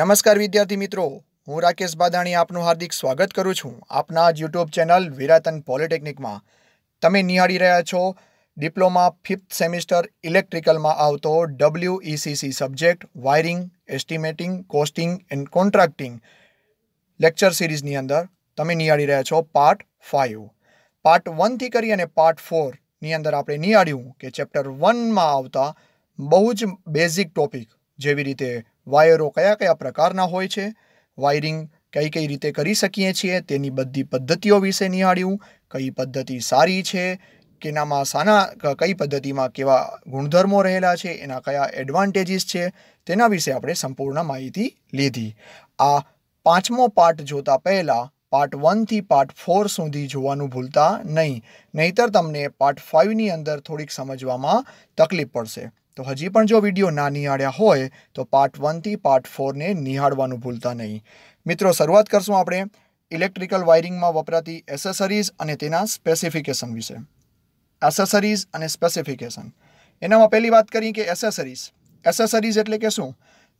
નમસ્કાર વિદ્યાર્થી મિત્રો હું રાકેશ બાદાણી આપનું હાર્દિક સ્વાગત કરું છું આપના જ યુટ્યુબ ચેનલ વિરાતન પોલિટેકનિકમાં તમે નિહાળી રહ્યા છો ડિપ્લોમા ફિફ્થ સેમિસ્ટર ઇલેક્ટ્રિકલમાં આવતો WECC subject wiring estimating costing and contracting lecture સિરીઝની અંદર તમે નિહાળી રહ્યા છો પાર્ટ ફાઇવ પાર્ટ વનથી કરી અને પાર્ટ ફોરની અંદર આપણે નિહાળ્યું કે ચેપ્ટર વનમાં આવતા બહુ જ બેઝિક ટોપિક જેવી રીતે વાયરો કયા કયા પ્રકારના હોય છે વાયરિંગ કઈ કઈ રીતે કરી શકીએ છીએ તેની બધી પદ્ધતિઓ વિશે નિહાળ્યું કઈ પદ્ધતિ સારી છે કેનામાં સાના કઈ પદ્ધતિમાં કેવા ગુણધર્મો રહેલા છે એના કયા એડવાન્ટેજીસ છે તેના વિશે આપણે સંપૂર્ણ માહિતી લીધી આ પાંચમો પાર્ટ જોતા પહેલાં પાર્ટ વનથી પાર્ટ ફોર સુધી જોવાનું ભૂલતા નહીં નહીતર તમને પાર્ટ ફાઇવની અંદર થોડીક સમજવામાં તકલીફ પડશે તો હજી પણ જો વિડીયો ના નિહાળ્યા હોય તો પાર્ટ વનથી પાર્ટ ફોરને નિહાળવાનું ભૂલતા નહીં મિત્રો શરૂઆત કરશું આપણે ઇલેક્ટ્રિકલ વાયરિંગમાં વપરાતી એસેસરીઝ અને તેના સ્પેસિફિકેશન વિશે એસેસરીઝ અને સ્પેસિફિકેશન એનામાં પહેલી વાત કરી કે એસેસરીઝ એસેસરીઝ એટલે કે શું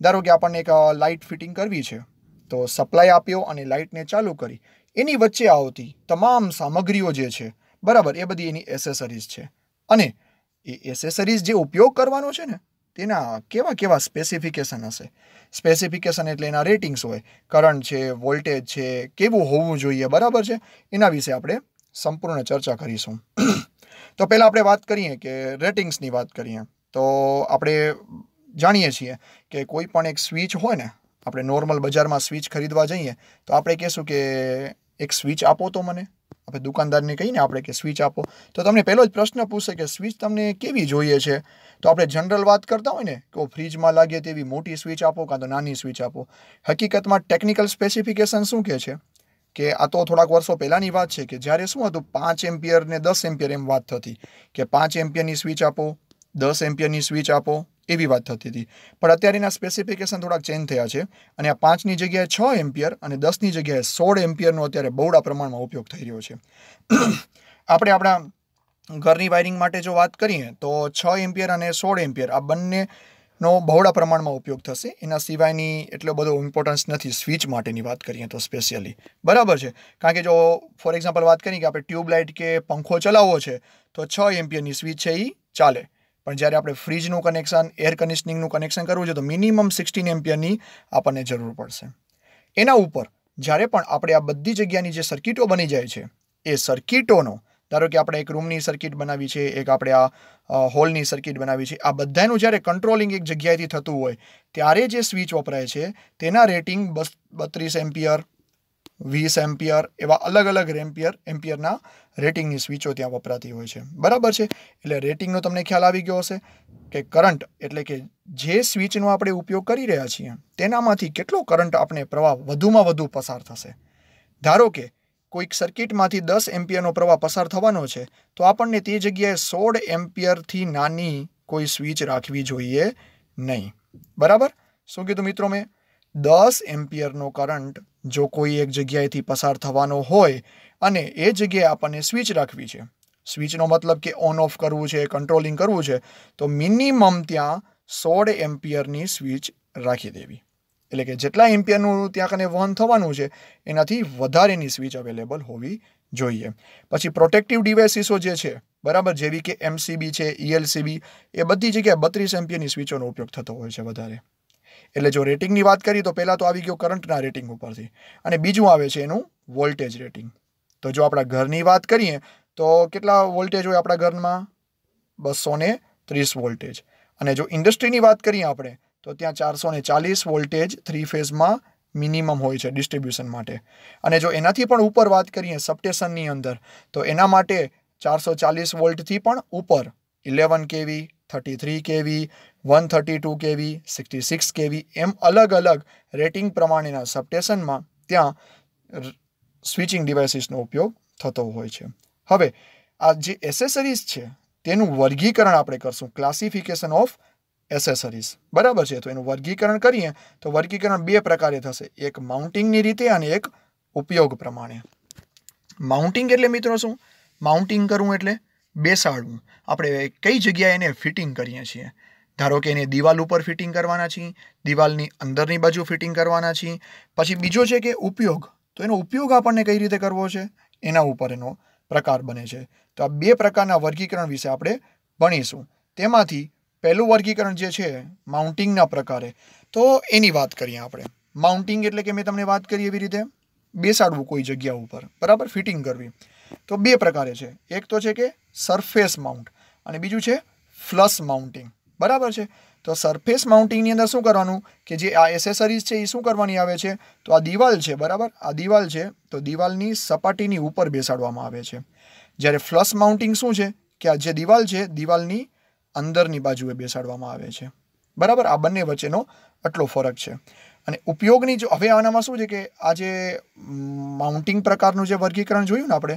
ધારો કે આપણને એક લાઇટ ફિટિંગ કરવી છે તો સપ્લાય આપ્યો અને લાઇટને ચાલુ કરી એની વચ્ચે આવતી તમામ સામગ્રીઓ જે છે બરાબર એ બધી એની એસેસરીઝ છે અને એ એસેસરીઝ જે ઉપયોગ કરવાનો છે ને તેના કેવા કેવા સ્પેસિફિકેશન હશે સ્પેસિફિકેશન એટલે એના રેટિંગ્સ હોય કરંટ છે વોલ્ટેજ છે કેવું હોવું જોઈએ બરાબર છે એના વિશે આપણે સંપૂર્ણ ચર્ચા કરીશું તો પહેલાં આપણે વાત કરીએ કે રેટિંગ્સની વાત કરીએ તો આપણે જાણીએ છીએ કે કોઈ પણ એક સ્વિચ હોય ને આપણે નોર્મલ બજારમાં સ્વિચ ખરીદવા જઈએ તો આપણે કહેશું કે એક સ્વિચ આપો તો મને આપણે દુકાનદારને કહીને આપણે કે સ્વિચ આપો તો તમને પહેલો જ પ્રશ્ન પૂછશે કે સ્વિચ તમને કેવી જોઈએ છે તો આપણે જનરલ વાત કરતા હોય ને કે ફ્રીજમાં લાગે તેવી મોટી સ્વિચ આપો કાં તો નાની સ્વિચ આપો હકીકતમાં ટેકનિકલ સ્પેસિફિકેશન શું કહે છે કે આ તો થોડાક વર્ષો પહેલાંની વાત છે કે જ્યારે શું હતું પાંચ એમ્પિયર ને દસ એમ્પિયર એમ વાત થતી કે પાંચ એમ્પિયરની સ્વિચ આપો દસ એમ્પિયરની સ્વિચ આપો એવી વાત થતી હતી પણ અત્યારેના સ્પેસિફિકેશન થોડાક ચેન્જ થયા છે અને આ પાંચની જગ્યાએ છ એમ્પિયર અને દસની જગ્યાએ સોળ એમ્પિયરનો અત્યારે બહોળા પ્રમાણમાં ઉપયોગ થઈ રહ્યો છે આપણે આપણા ઘરની વાયરિંગ માટે જો વાત કરીએ તો છ એમ્પિયર અને સોળ એમ્પિયર આ બંનેનો બહોળા પ્રમાણમાં ઉપયોગ થશે એના સિવાયની એટલો બધો ઇમ્પોર્ટન્સ નથી સ્વિચ માટેની વાત કરીએ તો સ્પેશિયલી બરાબર છે કારણ કે જો ફોર એક્ઝામ્પલ વાત કરીએ કે આપણે ટ્યુબલાઇટ કે પંખો ચલાવવો છે તો છ એમ્પિયરની સ્વિચ છે એ ચાલે પણ જ્યારે આપણે ફ્રીજનું કનેક્શન એર કન્ડિશનિંગનું કનેક્શન કરવું છે તો મિનિમમ સિક્સટીન એમ્પિયરની આપણને જરૂર પડશે એના ઉપર જ્યારે પણ આપણે આ બધી જગ્યાની જે સર્કિટો બની જાય છે એ સર્કિટોનો ધારો કે આપણે એક રૂમની સર્કિટ બનાવી છે એક આપણે આ હોલની સર્કિટ બનાવી છે આ બધાનું જ્યારે કંટ્રોલિંગ એક જગ્યાએથી થતું હોય ત્યારે જે સ્વિચ વપરાય છે તેના રેટિંગ બસ બત્રીસ એમ્પિયર વીસ એમ્પિયર એવા અલગ અલગ રેમ્પિયર એમ્પિયરના રેટિંગની સ્વિચો ત્યાં વપરાતી હોય છે બરાબર છે એટલે રેટિંગનો તમને ખ્યાલ આવી ગયો હશે કે કરંટ એટલે કે જે સ્વિચનો આપણે ઉપયોગ કરી રહ્યા છીએ તેનામાંથી કેટલો કરંટ આપણે પ્રવાહ વધુમાં વધુ પસાર થશે ધારો કે કોઈક સર્કિટમાંથી દસ એમ્પિયરનો પ્રવાહ પસાર થવાનો છે તો આપણને તે જગ્યાએ સોળ એમ્પિયરથી નાની કોઈ સ્વિચ રાખવી જોઈએ નહીં બરાબર શું કીધું મિત્રો મેં દસ એમ્પિયરનો કરંટ જો કોઈ એક જગ્યાએથી પસાર થવાનો હોય અને એ જગ્યાએ આપણને સ્વિચ રાખવી છે સ્વિચનો મતલબ કે ઓન ઓફ કરવું છે કંટ્રોલિંગ કરવું છે તો મિનિમમ ત્યાં સોળ એમ્પિયરની સ્વિચ રાખી દેવી એટલે કે જેટલા એમ્પિયરનું ત્યાં કને વહન થવાનું છે એનાથી વધારેની સ્વિચ અવેલેબલ હોવી જોઈએ પછી પ્રોટેક્ટિવ ડિવાઇસીસો જે છે બરાબર જેવી કે એમસીબી છે ઈએલસીબી એ બધી જગ્યાએ બત્રીસ એમ્પિયરની સ્વિચોનો ઉપયોગ થતો હોય છે વધારે એટલે જો રેટિંગની વાત કરીએ તો પહેલાં તો આવી ગયો કરંટના રેટિંગ ઉપરથી અને બીજું આવે છે એનું વોલ્ટેજ રેટિંગ તો જો આપણા ઘરની વાત કરીએ તો કેટલા વોલ્ટેજ હોય આપણા ઘરમાં બસો ત્રીસ વોલ્ટેજ અને જો ઇન્ડસ્ટ્રીની વાત કરીએ આપણે તો ત્યાં ચારસો ચાલીસ વોલ્ટેજ થ્રી ફેઝમાં મિનિમમ હોય છે ડિસ્ટ્રીબ્યુશન માટે અને જો એનાથી પણ ઉપર વાત કરીએ સબસ્ટેશનની અંદર તો એના માટે ચારસો ચાલીસ વોલ્ટથી પણ ઉપર eleven KV thirty three KV one thirty two KV sixty six KV એમ અલગ અલગ રેટિંગ પ્રમાણેના સબટેશનમાં ત્યાં સ્વિચિંગ ડિવાઇસીસનો ઉપયોગ થતો હોય છે હવે આ જે એસેસરીઝ છે તેનું વર્ગીકરણ આપણે કરશું ક્લાસિફિકેશન ઓફ એસેસરીઝ બરાબર છે તો એનું વર્ગીકરણ કરીએ તો વર્ગીકરણ બે પ્રકારે થશે એક માઉન્ટિંગની રીતે અને એક ઉપયોગ પ્રમાણે માઉન્ટિંગ એટલે મિત્રો શું માઉન્ટિંગ કરવું એટલે બેસાડવું આપણે કઈ જગ્યાએ એને ફિટિંગ કરીએ છીએ ધારો કે એને દિવાલ ઉપર ફિટિંગ કરવાના છીએ દિવાલની અંદરની બાજુ ફિટિંગ કરવાના છીએ પછી બીજો છે કે ઉપયોગ તો એનો ઉપયોગ આપણને કઈ રીતે કરવો છે એના ઉપર એનો પ્રકાર બને છે તો આ બે પ્રકારના વર્ગીકરણ વિશે આપણે ભણીશું તેમાંથી પહેલું વર્ગીકરણ જે છે માઉન્ટિંગના પ્રકારે તો એની વાત કરીએ આપણે માઉન્ટિંગ એટલે કે મેં તમને વાત કરી એવી રીતે બેસાડવું કોઈ જગ્યા ઉપર બરાબર ફિટિંગ કરવી તો બે પ્રકારે છે એક તો છે કે સરફેસ માઉન્ટ અને બીજું છે ફ્લસ માઉન્ટિંગ બરાબર છે તો સરફેસ માઉન્ટિંગની અંદર શું કરવાનું કે જે આ એસેસરીઝ છે એ શું કરવાની આવે છે તો આ દિવાલ છે બરાબર આ દિવાલ છે તો દિવાલની સપાટીની ઉપર બેસાડવામાં આવે છે જ્યારે ફ્લશ માઉન્ટિંગ શું છે કે આ જે દિવાલ છે દિવાલની અંદરની બાજુએ બેસાડવામાં આવે છે બરાબર આ બંને વચ્ચેનો આટલો ફરક છે અને ઉપયોગની જો હવે આનામાં શું છે કે આ જે માઉન્ટિંગ પ્રકારનું જે વર્ગીકરણ જોયું ને આપણે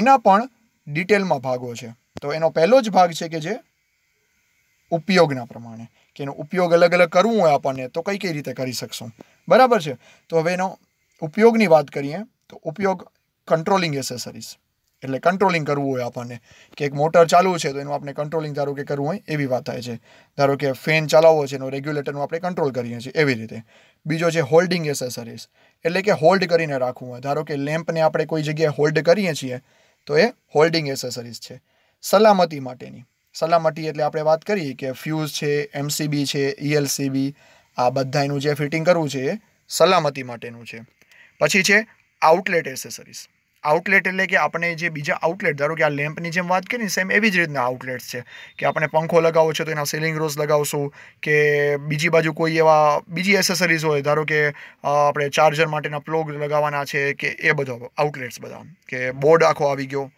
એના પણ ડિટેલમાં ભાગો છે તો એનો પહેલો જ ભાગ છે કે જે ઉપયોગના પ્રમાણે કે એનો ઉપયોગ અલગ અલગ કરવું હોય આપણને તો કઈ કઈ રીતે કરી શકશું બરાબર છે તો હવે એનો ઉપયોગની વાત કરીએ તો ઉપયોગ કંટ્રોલિંગ એસેસરીઝ એટલે કંટ્રોલિંગ કરવું હોય આપણને કે એક મોટર ચાલુ છે તો એનું આપણે કંટ્રોલિંગ ધારો કે કરવું હોય એવી વાત થાય છે ધારો કે ફેન ચલાવવો છે એનો રેગ્યુલેટરનું આપણે કંટ્રોલ કરીએ છીએ એવી રીતે બીજો છે હોલ્ડિંગ એસેસરીઝ એટલે કે હોલ્ડ કરીને રાખવું હોય ધારો કે લેમ્પને આપણે કોઈ જગ્યાએ હોલ્ડ કરીએ છીએ તો એ હોલ્ડિંગ એસેસરીઝ છે સલામતી માટેની સલામતી એટલે આપણે વાત કરીએ કે ફ્યુઝ છે એમસીબી છે ઈએલસીબી આ બધાનું જે ફિટિંગ કરવું છે એ સલામતી માટેનું છે પછી છે આઉટલેટ એસેસરીઝ આઉટલેટ એટલે કે આપણે જે બીજા આઉટલેટ ધારો કે આ લેમ્પની જેમ વાત કરીએ સેમ એવી જ રીતના આઉટલેટ્સ છે કે આપણે પંખો લગાવો છો તો એના સીલિંગ રોઝ લગાવશું કે બીજી બાજુ કોઈ એવા બીજી એસેસરીઝ હોય ધારો કે આપણે ચાર્જર માટેના પ્લોગ લગાવવાના છે કે એ બધો આઉટલેટ્સ બધા કે બોર્ડ આખો આવી ગયો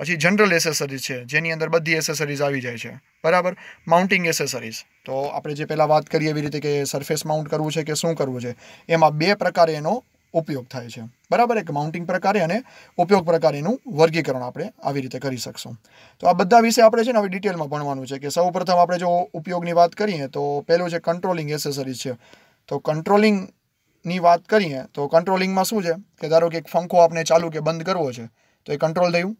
પછી જનરલ એસેસરીઝ છે જેની અંદર બધી એસેસરીઝ આવી જાય છે બરાબર માઉન્ટિંગ એસેસરીઝ તો આપણે જે પહેલાં વાત કરીએ એવી રીતે કે સરફેસ માઉન્ટ કરવું છે કે શું કરવું છે એમાં બે પ્રકારે એનો ઉપયોગ થાય છે બરાબર એક માઉન્ટિંગ પ્રકારે અને ઉપયોગ પ્રકારે એનું વર્ગીકરણ આપણે આવી રીતે કરી શકશું તો આ બધા વિશે આપણે છે ને હવે ડિટેલમાં ભણવાનું છે કે સૌપ્રથમ આપણે જો ઉપયોગની વાત કરીએ તો પહેલું છે કંટ્રોલિંગ એસેસરીઝ છે તો કંટ્રોલિંગની વાત કરીએ તો કંટ્રોલિંગમાં શું છે કે ધારો કે એક ફંખો આપણે ચાલુ કે બંધ કરવો છે તો એ કંટ્રોલ થયું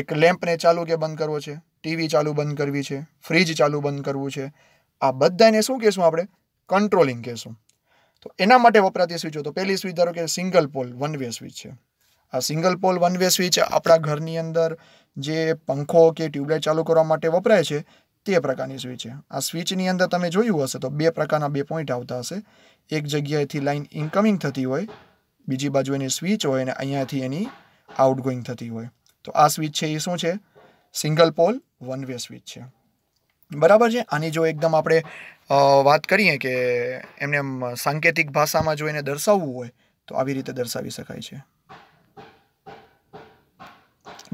એક લેમ્પને ચાલુ કે બંધ કરવો છે ટીવી ચાલુ બંધ કરવી છે ફ્રીજ ચાલુ બંધ કરવું છે આ બધાને શું કહેશું આપણે કંટ્રોલિંગ કહેશું તો એના માટે વપરાતી સ્વિચો તો પહેલી સ્વિચ ધારો કે single pole one way switch છે આ single pole one way switch આપણા ઘરની અંદર જે પંખો કે ટ્યુબલાઇટ ચાલુ કરવા માટે વપરાય છે તે પ્રકારની સ્વિચ છે આ સ્વિચની અંદર તમે જોયું હશે તો બે પ્રકારના બે પોઈન્ટ આવતા હશે એક જગ્યાએથી લાઇન ઇન્કમિંગ થતી હોય બીજી બાજુ એની સ્વિચ હોય અને અહીંયાથી એની આઉટગોઈંગ થતી હોય તો આ સ્વિચ છે એ શું છે single pole one way switch છે બરાબર છે આની જો એકદમ આપણે વાત કરીએ કે એમને સાંકેતિક ભાષામાં જો એને દર્શાવવું હોય તો આવી રીતે દર્શાવી શકાય છે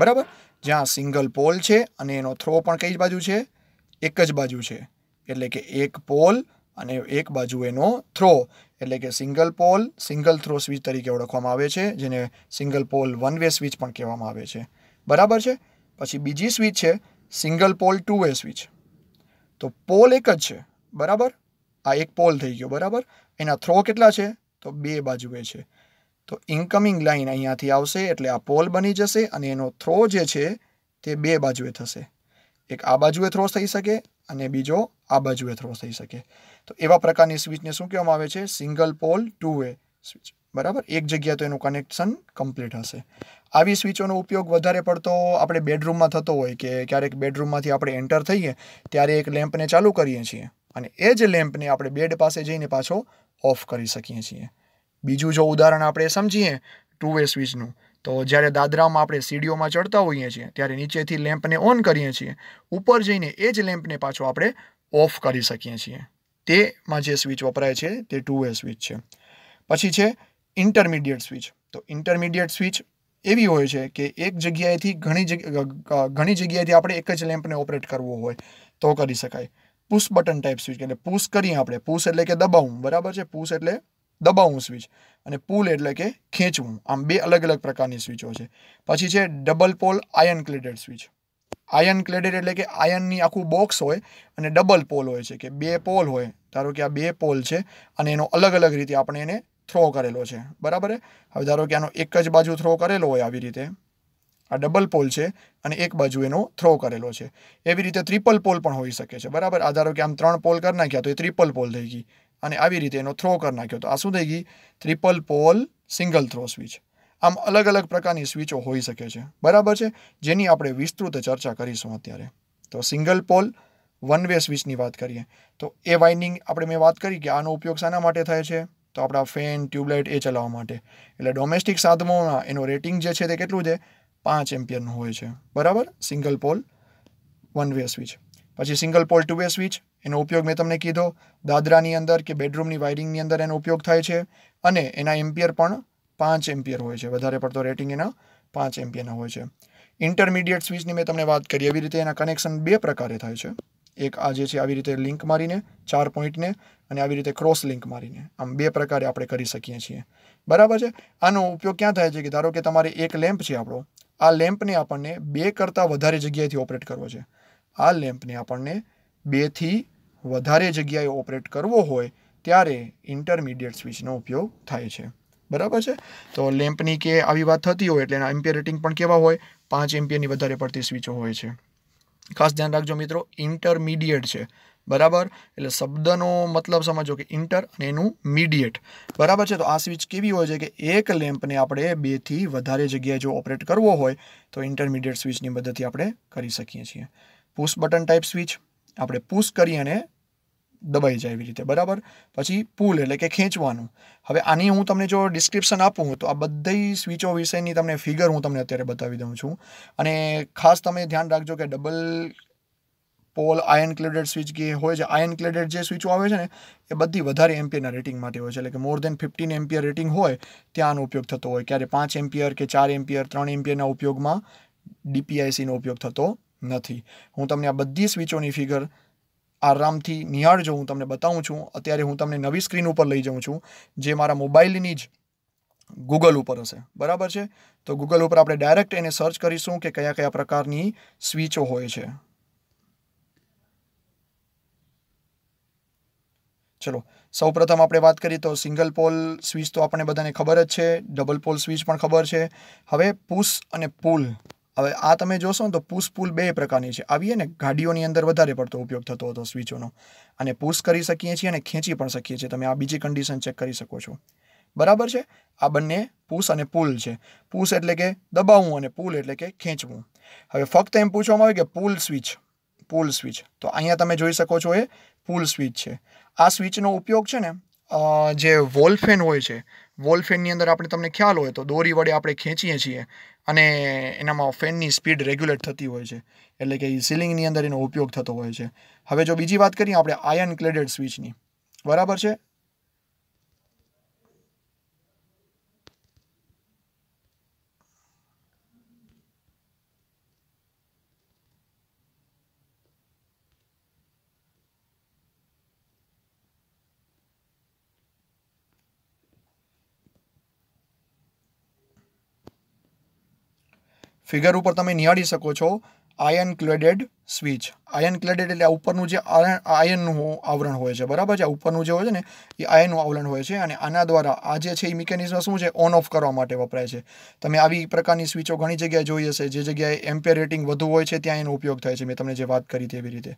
બરાબર જ્યાં સિંગલ પોલ છે અને એનો થ્રો પણ કઈ બાજુ છે એક જ બાજુ છે એટલે કે એક પોલ અને એક બાજુ એનો થ્રો એટલે કે single pole single throw switch તરીકે ઓળખવામાં આવે છે જેને single pole one way switch પણ કહેવામાં આવે છે બરાબર છે પછી બીજી સ્વિચ છે single pole two way switch તો પોલ એક જ છે બરાબર આ એક પોલ થઈ ગયો બરાબર એના થ્રો કેટલા છે તો બે બાજુએ છે તો ઇન્કમિંગ લાઇન અહીંયાથી આવશે એટલે આ પોલ બની જશે અને એનો થ્રો જે છે તે બે બાજુએ થશે એક આ બાજુએ થ્રો થઈ શકે અને બીજો આ બાજુએ થ્રો થઈ શકે તો એવા પ્રકારની સ્વિચને શું કહેવામાં આવે છે single pole two way switch બરાબર એક જગ્યા તો એનું કનેક્શન કમ્પ્લીટ હશે આવી સ્વિચોનો ઉપયોગ વધારે પડતો આપણે બેડરૂમમાં થતો હોય કે ક્યારેક બેડરૂમમાંથી આપણે એન્ટર થઈએ ત્યારે એક લેમ્પને ચાલુ કરીએ છીએ અને એ જ લેમ્પને આપણે બેડ પાસે જઈને પાછો ઓફ કરી શકીએ છીએ બીજું જો ઉદાહરણ આપણે સમજીએ ટુ વે સ્વિચનું તો જ્યારે દાદરામાં આપણે સીડીઓમાં ચડતા હોઈએ છીએ ત્યારે નીચેથી લેમ્પને ઓન કરીએ છીએ ઉપર જઈને એ જ લેમ્પને પાછો આપણે ઓફ કરી શકીએ છીએ તેમાં જે સ્વિચ વપરાય છે તે ટુ વે સ્વિચ છે પછી છે ઇન્ટરમીડિયેટ સ્વિચ તો ઇન્ટરમીડિયેટ સ્વિચ એવી હોય છે કે એક જગ્યાએથી ઘણી ઘણી જગ્યાએથી આપણે એક જ લેમ્પને ઓપરેટ કરવો હોય તો કરી શકાય પુશ બટન ટાઈપ સ્વિચ એટલે પુશ કરીએ આપણે પુશ એટલે કે દબાવવું બરાબર છે પુશ એટલે દબાવવું સ્વિચ અને પુલ એટલે કે ખેંચવું આમ બે અલગ અલગ પ્રકારની સ્વિચો છે પછી છે double pole iron cladded switch iron cladded એટલે કે આયનની આખું બોક્સ હોય અને ડબલ પોલ હોય છે કે બે પોલ હોય ધારો કે આ બે પોલ છે અને એનો અલગ અલગ રીતે આપણે એને થ્રો કરેલો છે બરાબર હવે ધારો કે આનો એક જ બાજુ થ્રો કરેલો હોય આવી રીતે આ ડબલ પોલ છે અને એક બાજુ એનો થ્રો કરેલો છે એવી રીતે ત્રિપલ પોલ પણ હોઈ શકે છે બરાબર આ ધારો કે આમ ત્રણ પોલ કરી નાખ્યા તો એ ત્રિપલ પોલ થઈ ગઈ અને આવી રીતે એનો થ્રો કરી નાખ્યો તો આ શું થઈ ગઈ triple pole single throw switch આમ અલગ અલગ પ્રકારની સ્વિચો હોઈ શકે છે બરાબર છે જેની આપણે વિસ્તૃત ચર્ચા કરીશું અત્યારે તો સિંગલ પોલ વન વે સ્વિચની વાત કરીએ તો એ વાઇન્ડિંગ આપણે મેં વાત કરી કે આનો ઉપયોગ શાના માટે થાય છે તો આપણા ફેન ટ્યુબલાઇટ એ ચલાવવા માટે એટલે ડોમેસ્ટિક સાધનોમાં એનું રેટિંગ જે છે તે કેટલું છે પાંચ એમ્પિયરનું હોય છે બરાબર single pole one way switch પછી single pole two way switch એનો ઉપયોગ મેં તમને કીધો દાદરાની અંદર કે બેડરૂમની વાયરિંગની અંદર એનો ઉપયોગ થાય છે અને એના એમ્પિયર પણ પાંચ એમ્પિયર હોય છે વધારે પડતો રેટિંગ એના પાંચ એમ્પિયરના હોય છે ઇન્ટરમીડિયેટ સ્વિચની મેં તમને વાત કરી એવી રીતે એના કનેક્શન બે પ્રકારે થાય છે એક આ જે છે આવી રીતે લિંક મારીને ચાર પોઈન્ટને અને આવી રીતે ક્રોસ લિંક મારીને આમ બે પ્રકારે આપણે કરી શકીએ છીએ બરાબર છે આનો ઉપયોગ ક્યાં થાય છે કે ધારો કે તમારે એક લેમ્પ છે આપણો આ લેમ્પને આપણને બે કરતાં વધારે જગ્યાએથી ઓપરેટ કરવો છે આ લેમ્પને આપણને બેથી વધારે જગ્યાએ ઓપરેટ કરવો હોય ત્યારે ઇન્ટરમીડિયેટ સ્વિચનો ઉપયોગ થાય છે બરાબર છે તો લેમ્પની કે આવી વાત થતી હોય એટલે એના એમ્પિયર રેટિંગ પણ કેવા હોય પાંચ એમ્પિયરની વધારે પડતી સ્વિચો હોય છે ખાસ ધ્યાન રાખજો મિત્રો ઇન્ટરમીડિયેટ છે બરાબર એટલે શબ્દનો મતલબ સમજો કે ઇન્ટર અને એનું મીડિયેટ બરાબર છે તો આ સ્વિચ કેવી હોય છે કે એક લેમ્પને આપણે બેથી વધારે જગ્યાએ જો ઓપરેટ કરવો હોય તો ઇન્ટરમીડિયેટ સ્વિચની મદદથી આપણે કરી શકીએ છીએ પુશ બટન ટાઈપ સ્વિચ આપણે પુશ કરી અને દબાઈ જાય એવી રીતે બરાબર પછી પુલ એટલે કે ખેંચવાનું હવે આની હું તમને જો ડિસ્ક્રિપ્શન આપું તો આ બધી સ્વિચો વિશેની તમને ફિગર હું તમને અત્યારે બતાવી દઉં છું અને ખાસ તમે ધ્યાન રાખજો કે double pole iron cladded switch કે હોય છે આયન ક્લેડેડ જે સ્વિચો આવે છે ને એ બધી વધારે એમ્પિયરના રેટિંગ માટે હોય છે એટલે કે more than fifteen ampere rating હોય ત્યાંનો ઉપયોગ થતો હોય ક્યારે પાંચ એમ્પિયર કે ચાર એમ્પિયર ત્રણ એમ્પિયરના ઉપયોગમાં ડીપીઆઈસીનો ઉપયોગ થતો નથી હું તમને આ બધી સ્વિચોની ફિગર આરામથી નિહાળજો હું તમને બતાવું છું અત્યારે હું તમને નવી સ્ક્રીન ઉપર લઈ જાઉં છું જે મારા મોબાઈલની જ ગૂગલ ઉપર હશે બરાબર છે તો ગૂગલ ઉપર આપણે ડાયરેક્ટ એને સર્ચ કરીશું કે કયા કયા પ્રકારની સ્વિચો હોય છે ચલો સૌપ્રથમ આપણે વાત કરીએ તો સિંગલ પોલ સ્વિચ તો આપણને બધાને ખબર જ છે ડબલ પોલ સ્વિચ પણ ખબર છે હવે પુશ અને પુલ હવે આ તમે જોશો ને તો પુશ પુલ બે પ્રકારની છે આવી ને ગાડીઓની અંદર વધારે પડતો ઉપયોગ થતો હતો સ્વિચોનો અને પુશ કરી શકીએ છીએ અને ખેંચી પણ શકીએ છીએ તમે આ બીજી કન્ડિશન ચેક કરી શકો છો બરાબર છે આ બંને પુશ અને પુલ છે પુશ એટલે કે દબાવવું અને પુલ એટલે કે ખેંચવું હવે ફક્ત એમ પૂછવામાં આવે કે પુલ સ્વિચ પુલ સ્વિચ તો અહીંયા તમે જોઈ શકો છો એ પુલ સ્વિચ છે આ સ્વિચનો ઉપયોગ છે ને જે વોલ હોય છે વોલફેનની અંદર આપણે તમને ખ્યાલ હોય તો દોરી વડે આપણે ખેંચીએ છીએ અને એનામાં ફેનની સ્પીડ રેગ્યુલેટ થતી હોય છે એટલે કે સિલિંગની અંદર એનો ઉપયોગ થતો હોય છે હવે જો બીજી વાત કરીએ આપણે આયર્ન ક્લેડેડ સ્વિચની બરાબર છે ફિગર ઉપર તમે નિહાળી શકો છો iron cladded switch iron cladded એટલે આ ઉપરનું જે આયનનું આવરણ હોય છે બરાબર છે આ ઉપરનું જે હોય છે ને એ આયનનું આવરણ હોય છે અને આના દ્વારા આ જે છે એ મિકેનિઝમ શું છે ઓન ઓફ કરવા માટે વપરાય છે તમે આવી પ્રકારની સ્વિચો ઘણી જગ્યાએ જોઈ હશે જે જગ્યાએ એમ્પેર રેટિંગ વધુ હોય છે ત્યાં એનો ઉપયોગ થાય છે મેં તમને જે વાત કરી તેવી રીતે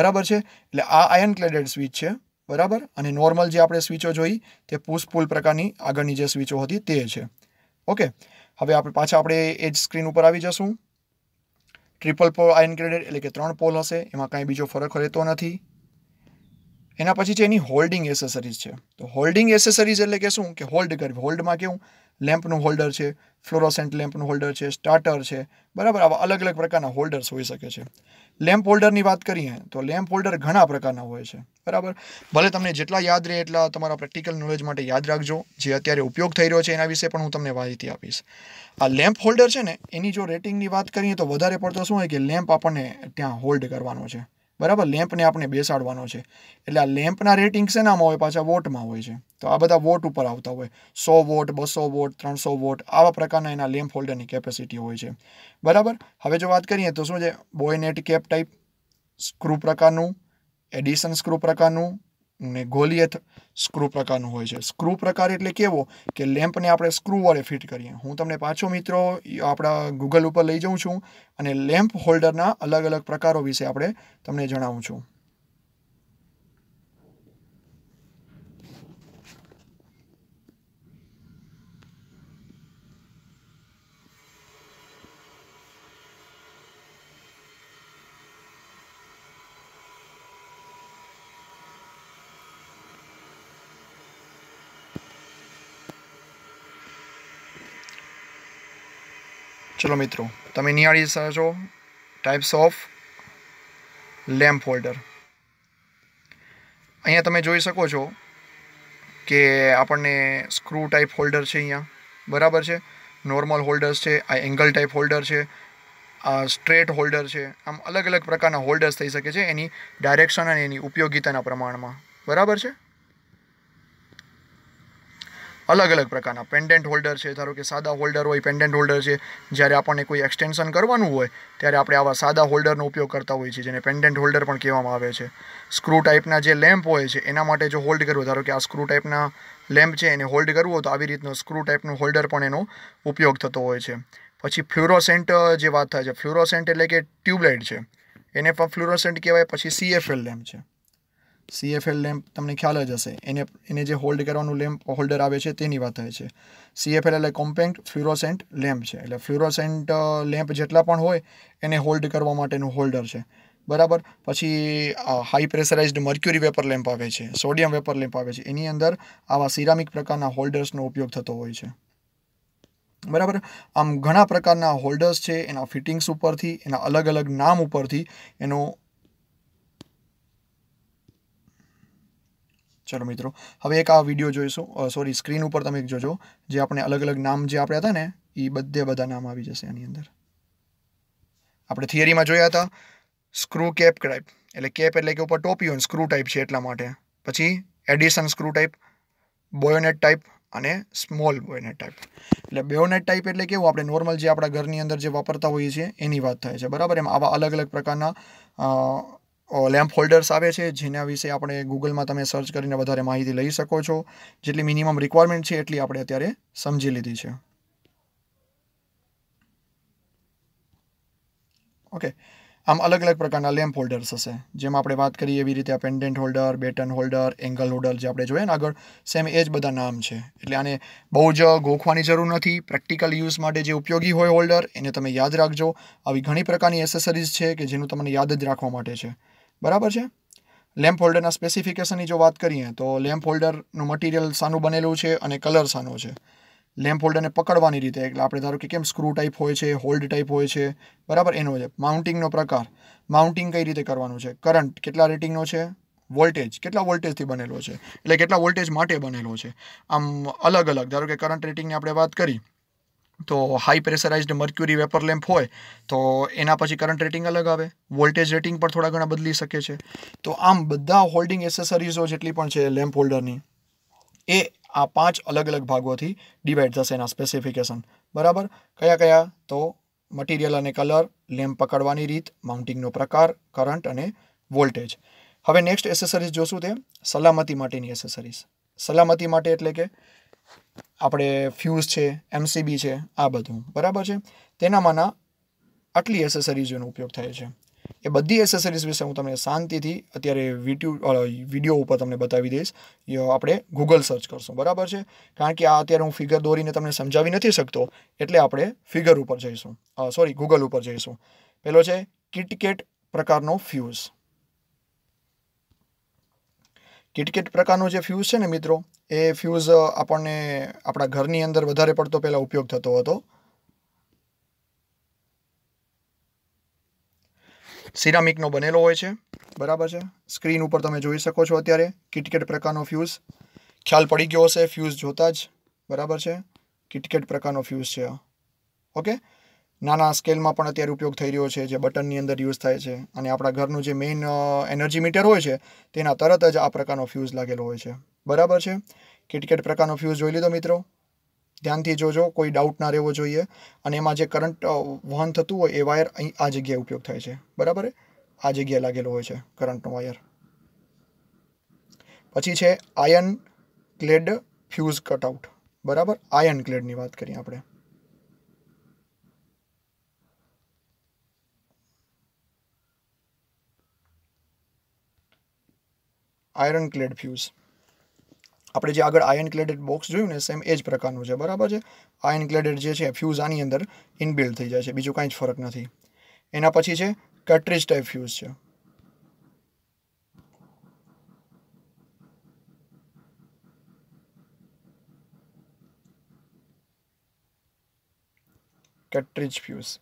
બરાબર છે એટલે આ આયન ક્લેડેડ સ્વિચ છે બરાબર અને નોર્મલ જે આપણે સ્વિચો જોઈ તે પુશ પુલ પ્રકારની આગળની જે સ્વિચો હતી તે છે ઓકે હવે આપણે પાછા આપણે એ જ સ્ક્રીન ઉપર આવી જશું ટ્રિપલ પોલ આયન ગ્રેડેડ એટલે કે ત્રણ પોલ હશે એમાં કાંઈ બીજો ફરક રહેતો નથી એના પછી છે એની હોલ્ડિંગ એસેસરીઝ છે તો હોલ્ડિંગ એસેસરીઝ એટલે કે શું કે હોલ્ડ કરવી હોલ્ડમાં કેવું લેમ્પનું હોલ્ડર છે ફ્લોરોસેન્ટ લેમ્પનું હોલ્ડર છે સ્ટાર્ટર છે બરાબર આવા અલગ અલગ પ્રકારના હોલ્ડર્સ હોઈ શકે છે લેમ્પ હોલ્ડરની વાત કરીએ તો લેમ્પ હોલ્ડર ઘણા પ્રકારના હોય છે બરાબર ભલે તમને જેટલા યાદ રહે એટલા તમારા પ્રેક્ટિકલ નોલેજ માટે યાદ રાખજો જે અત્યારે ઉપયોગ થઈ રહ્યો છે એના વિશે પણ હું તમને માહિતી આપીશ આ લેમ્પ હોલ્ડર છે ને એની જો રેટિંગની વાત કરીએ તો વધારે પડતો શું હોય કે લેમ્પ આપણને ત્યાં હોલ્ડ કરવાનો છે બરાબર લેમ્પને આપણે બેસાડવાનો છે એટલે આ લેમ્પના રેટિંગ શેનામાં હોય પાછા વોટમાં હોય છે તો આ બધા વોટ ઉપર આવતા હોય સો વોટ બસો વોટ ત્રણસો વોટ આવા પ્રકારના એના લેમ્પ હોલ્ડરની કેપેસિટી હોય છે બરાબર હવે જો વાત કરીએ તો શું છે bayonet cap type screw પ્રકારનું એડિશન સ્ક્રૂ પ્રકારનું ને ગોલિયત સ્ક્રૂ પ્રકારનું હોય છે સ્ક્રૂ પ્રકાર એટલે કેવો કે લેમ્પને આપણે સ્ક્રૂ વડે ફિટ કરીએ હું તમને પાછો મિત્રો આપણા ગૂગલ ઉપર લઈ જાઉં છું અને લેમ્પ હોલ્ડરના અલગ અલગ પ્રકારો વિશે આપણે તમને જણાવું છું ચલો મિત્રો તમે નિહાળી શકો ટાઈપ્સ ઓફ લેમ્પ હોલ્ડર અહીંયા તમે જોઈ શકો છો કે આપણને સ્ક્રૂ ટાઈપ હોલ્ડર છે અહીંયા બરાબર છે નોર્મલ હોલ્ડર્સ છે આ એંગલ ટાઈપ હોલ્ડર છે આ સ્ટ્રેટ હોલ્ડર છે આમ અલગ અલગ પ્રકારના હોલ્ડર્સ થઈ શકે છે એની ડાયરેક્શન અને એની ઉપયોગિતાના પ્રમાણમાં બરાબર છે અલગ અલગ પ્રકારના પેન્ડન્ટ હોલ્ડર છે ધારો કે સાદા હોલ્ડર હોય પેન્ડન્ટ હોલ્ડર છે જ્યારે આપણને કોઈ એક્સટેન્શન કરવાનું હોય ત્યારે આપણે આવા સાદા હોલ્ડરનો ઉપયોગ કરતા હોઈએ છીએ જેને પેન્ડન્ટ હોલ્ડર પણ કહેવામાં આવે છે સ્ક્રૂ ટાઈપના જે લેમ્પ હોય છે એના માટે જો હોલ્ડ કરવો ધારો કે આ સ્ક્રૂ ટાઈપના લેમ્પ છે એને હોલ્ડ કરવો તો આવી રીતનો સ્ક્રૂ ટાઈપનું હોલ્ડર પણ એનો ઉપયોગ થતો હોય છે પછી ફ્લોરોસેન્ટ જે વાત થાય છે ફ્લોરોસેન્ટ એટલે કે ટ્યુબલાઇટ છે એને પણ ફ્લોરોસેન્ટ કહેવાય પછી સીએફએલ લેમ્પ છે સીએફએલ લેમ્પ તમને ખ્યાલ જ હશે એને એને જે હોલ્ડ કરવાનું લેમ્પ હોલ્ડર આવે છે તેની વાત થાય છે સીએફએલ એટલે કોમ્પેક્ટ ફ્લોરોસેન્ટ લેમ્પ છે એટલે ફ્લોરોસેન્ટ લેમ્પ જેટલા પણ હોય એને હોલ્ડ કરવા માટેનું હોલ્ડર છે બરાબર પછી high pressurized mercury vapour lamp આવે છે સોડિયમ વેપર લેમ્પ આવે છે એની અંદર આવા સિરામિક પ્રકારના હોલ્ડર્સનો ઉપયોગ થતો હોય છે બરાબર આમ ઘણા પ્રકારના હોલ્ડર્સ છે એના ફિટિંગ્સ ઉપરથી એના અલગ અલગ નામ ઉપરથી એનો ચલો મિત્રો હવે એક આ વિડીયો જોઈશું સોરી સ્ક્રીન ઉપર તમે જોજો જે આપણે અલગ અલગ નામ જે આપણે હતા ને એ બધે બધા નામ આવી જશે આની અંદર આપણે થિયરીમાં જોયા હતા સ્ક્રૂ કેપ ટાઈપ એટલે કેપ એટલે કે ઉપર ટોપી હોય સ્ક્રૂ ટાઈપ છે એટલા માટે પછી Edison screw type bayonet type અને સ્મોલ બોયોનેટ ટાઈપ એટલે બેયોનેટ ટાઈપ એટલે કેવું આપણે નોર્મલ જે આપણા ઘરની અંદર જે વાપરતા હોઈએ છીએ એની વાત થાય છે બરાબર એમ આવા અલગ અલગ પ્રકારના લેમ્પ હોલ્ડર્સ આવે છે જેના વિશે આપણે ગૂગલમાં તમે સર્ચ કરીને વધારે માહિતી લઈ શકો છો જેટલી મિનિમમ રિક્વાયરમેન્ટ છે એટલી આપણે અત્યારે સમજી લીધી છે ઓકે આમ અલગ અલગ પ્રકારના લેમ્પ હોલ્ડર્સ હશે જેમ આપણે વાત કરીએ એવી રીતે આ pendant holder batten holder angle holder જે આપણે જોઈએ ને આગળ સેમ એ જ બધા નામ છે એટલે આને બહુ જ ગોખવાની જરૂર નથી પ્રેક્ટિકલ યુઝ માટે જે ઉપયોગી હોય હોલ્ડર એને તમે યાદ રાખજો આવી ઘણી પ્રકારની એસેસરીઝ છે કે જેનું તમને યાદ જ રાખવા માટે છે બરાબર છે લેમ્પ હોલ્ડરના સ્પેસિફિકેશનની જો વાત કરીએ તો લેમ્પ હોલ્ડરનું મટીરિયલ સાનું બનેલું છે અને કલર સાનો છે લેમ્પ હોલ્ડરને પકડવાની રીતે એટલે આપણે ધારો કે કેમ સ્ક્રૂ ટાઈપ હોય છે હોલ્ડ ટાઈપ હોય છે બરાબર એનો છે માઉન્ટિંગનો પ્રકાર માઉન્ટિંગ કઈ રીતે કરવાનું છે કરંટ કેટલા રેટિંગનો છે વોલ્ટેજ કેટલા વોલ્ટેજથી બનેલો છે એટલે કેટલા વોલ્ટેજ માટે બનેલો છે આમ અલગ અલગ ધારો કે કરંટ રેટિંગની આપણે વાત કરી તો high pressurized mercury vapour lamp હોય તો એના પછી કરંટ રેટિંગ અલગ આવે વોલ્ટેજ રેટિંગ પણ થોડા ઘણા બદલી શકે છે તો આમ બધા હોલ્ડિંગ એસેસરીઝો જેટલી પણ છે લેમ્પ હોલ્ડરની એ આ પાંચ અલગ અલગ ભાગોથી ડિવાઈડ થશે એના સ્પેસિફિકેશન બરાબર કયા કયા તો મટીરિયલ અને કલર લેમ્પ પકડવાની રીત માઉન્ટિંગનો પ્રકાર કરંટ અને વોલ્ટેજ હવે નેક્સ્ટ એસેસરીઝ જોશું તે સલામતી માટેની એસેસરીઝ સલામતી માટે એટલે કે આપણે ફ્યુઝ છે એમસીબી છે આ બધું બરાબર છે તેનામાંના આટલી એસેસરીઝનો ઉપયોગ થાય છે એ બધી એસેસરીઝ વિશે હું તમને શાંતિથી અત્યારે વિડીયો વિડીયો ઉપર તમને બતાવી દઈશ આપણે ગૂગલ સર્ચ કરશું બરાબર છે કારણ કે આ અત્યારે હું ફિગર દોરીને તમને સમજાવી નથી શકતો એટલે આપણે ફિગર ઉપર જઈશું સોરી ગૂગલ ઉપર જઈશું પેલો છે કિટકેટ પ્રકારનો ફ્યુઝ કિટકેટ પ્રકારનો જે ફ્યુઝ છે ને મિત્રો એ ફ્યુઝ આપણને આપણા ઘરની અંદર વધારે પડતો પહેલાં ઉપયોગ થતો હતો સિરામિકનો બનેલો હોય છે બરાબર છે સ્ક્રીન ઉપર તમે જોઈ શકો છો અત્યારે કિટકેટ પ્રકારનો ફ્યુઝ ખ્યાલ પડી ગયો હશે ફ્યુઝ જોતાં જ બરાબર છે કિટકેટ પ્રકારનો ફ્યુઝ છે ઓકે નાના સ્કેલમાં પણ અત્યારે ઉપયોગ થઈ રહ્યો છે જે બટનની અંદર યુઝ થાય છે અને આપણા ઘરનું જે મેઇન એનર્જી મીટર હોય છે તેના તરત જ આ પ્રકારનો ફ્યુઝ લાગેલો હોય છે બરાબર છે કિટકેટ પ્રકારનો ફ્યુઝ જોઈ લીધો મિત્રો ધ્યાનથી જોજો કોઈ ડાઉટ ના રહેવો જોઈએ અને એમાં જે કરંટ વહન થતું હોય એ વાયર અહીં આ જગ્યાએ ઉપયોગ થાય છે બરાબર આ જગ્યાએ લાગેલો હોય છે કરંટનો વાયર પછી છે આયન ક્લેડ ફ્યુઝ કટઆઉટ બરાબર આયન ક્લેડની વાત કરીએ આપણે આયરન ક્લેડ ફ્યુઝ આપણે જે આગળ આયન ક્લેડેડ બોક્સ જોયું ને સેમ એ જ પ્રકારનું છે બરાબર છે આયન ક્લેડેડ જે છે ફ્યુઝ આની અંદર ઇનબિલ્ડ થઈ જાય છે બીજું કાંઈ જ ફરક નથી એના પછી છે કેટ્રિજ ટાઈપ ફ્યુઝ છે cartridge ફ્યુઝ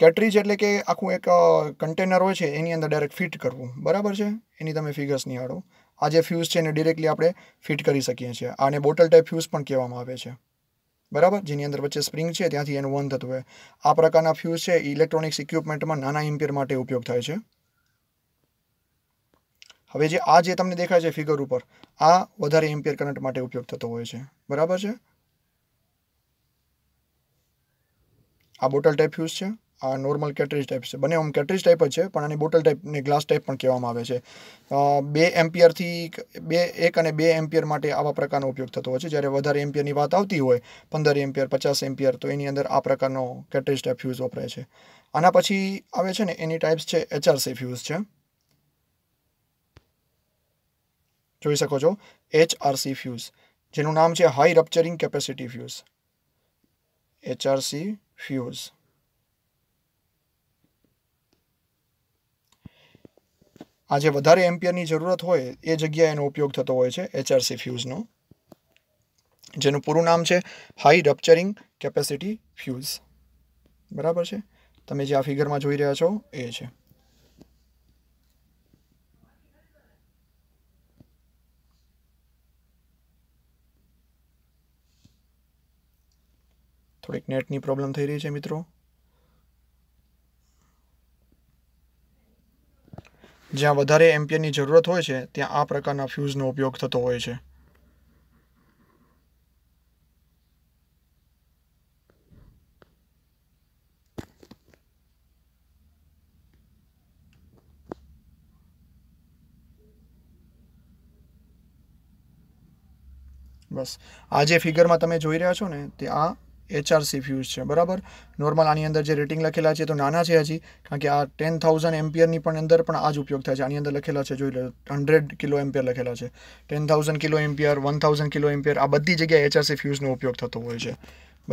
કેટરીજ એટલે કે આખું એક કન્ટેનર હોય છે એની અંદર ડાયરેક્ટ ફિટ કરવું બરાબર છે એની તમે ફિગર્સ નિહાળો આ જે ફ્યુઝ છે એને ડિરેક્ટલી આપણે ફિટ કરી શકીએ છીએ આને બોટલ ટાઈપ ફ્યુઝ પણ કહેવામાં આવે છે બરાબર જેની અંદર વચ્ચે સ્પ્રિંગ છે ત્યાંથી એનું વન થતું હોય આ પ્રકારના ફ્યુઝ છે ઇલેક્ટ્રોનિક્સ ઇક્વિપમેન્ટમાં નાના ઇમ્પિયર માટે ઉપયોગ થાય છે હવે જે આ જે તમને દેખાય છે ફિગર ઉપર આ વધારે ઇમ્પિયર કરંટ માટે ઉપયોગ થતો હોય છે બરાબર છે આ બોટલ ટાઈપ ફ્યુઝ છે આ નોર્મલ કેટરીજ ટાઈપ છે બંને આમ કેટરીજ ટાઈપ જ છે પણ આની બોટલ ટાઈપને ગ્લાસ ટાઈપ પણ કહેવામાં આવે છે બે એમ્પિયરથી બે એક અને બે એમ્પિયર માટે આવા પ્રકારનો ઉપયોગ થતો હોય છે જ્યારે વધારે એમ્પિયરની વાત આવતી હોય પંદર એમ્પિયર પચાસ એમ્પિયર તો એની અંદર આ પ્રકારનો કેટરીજ ટાઈપ ફ્યુઝ વપરાય છે આના પછી આવે છે ને એની ટાઈપ્સ છે એચઆરસી ફ્યુઝ છે જોઈ શકો છો એચઆરસી ફ્યુઝ જેનું નામ છે high rupturing capacity fuse HRC fuse આ જે વધારે એમ્પિયરની જરૂરત હોય એ જગ્યાએ એનો ઉપયોગ થતો હોય છે એચઆરસી ફ્યુઝનો જેનું પૂરું નામ છે હાઈ રપ્ચરિંગ કેપેસિટી ફ્યુઝ બરાબર છે તમે જે આ ફિગરમાં જોઈ રહ્યા છો એ છે થોડીક નેટની પ્રોબ્લેમ થઈ રહી છે મિત્રો જ્યાં વધારે એમ્પિયરની જરૂરત હોય છે ત્યાં આ પ્રકારના ફ્યુઝનો ઉપયોગ થતો હોય છે બસ આ જે ફિગરમાં તમે જોઈ રહ્યા છો ને તે આ એચઆરસી ફ્યુઝ છે બરાબર નોર્મલ આની અંદર જે રેટિંગ લખેલા છે તો નાના છે હજી કારણ કે આ ટેન થાઉઝન્ડ એમ્પિયરની પણ અંદર પણ આ જ ઉપયોગ થાય છે આની અંદર લખેલા છે જોઈ લો હંડ્રેડ કિલો એમ્પિયર લખેલા છે ten thousand kilo ampere one thousand kilo ampere આ બધી જગ્યાએ એચઆરસી ફ્યુઝનો ઉપયોગ થતો હોય છે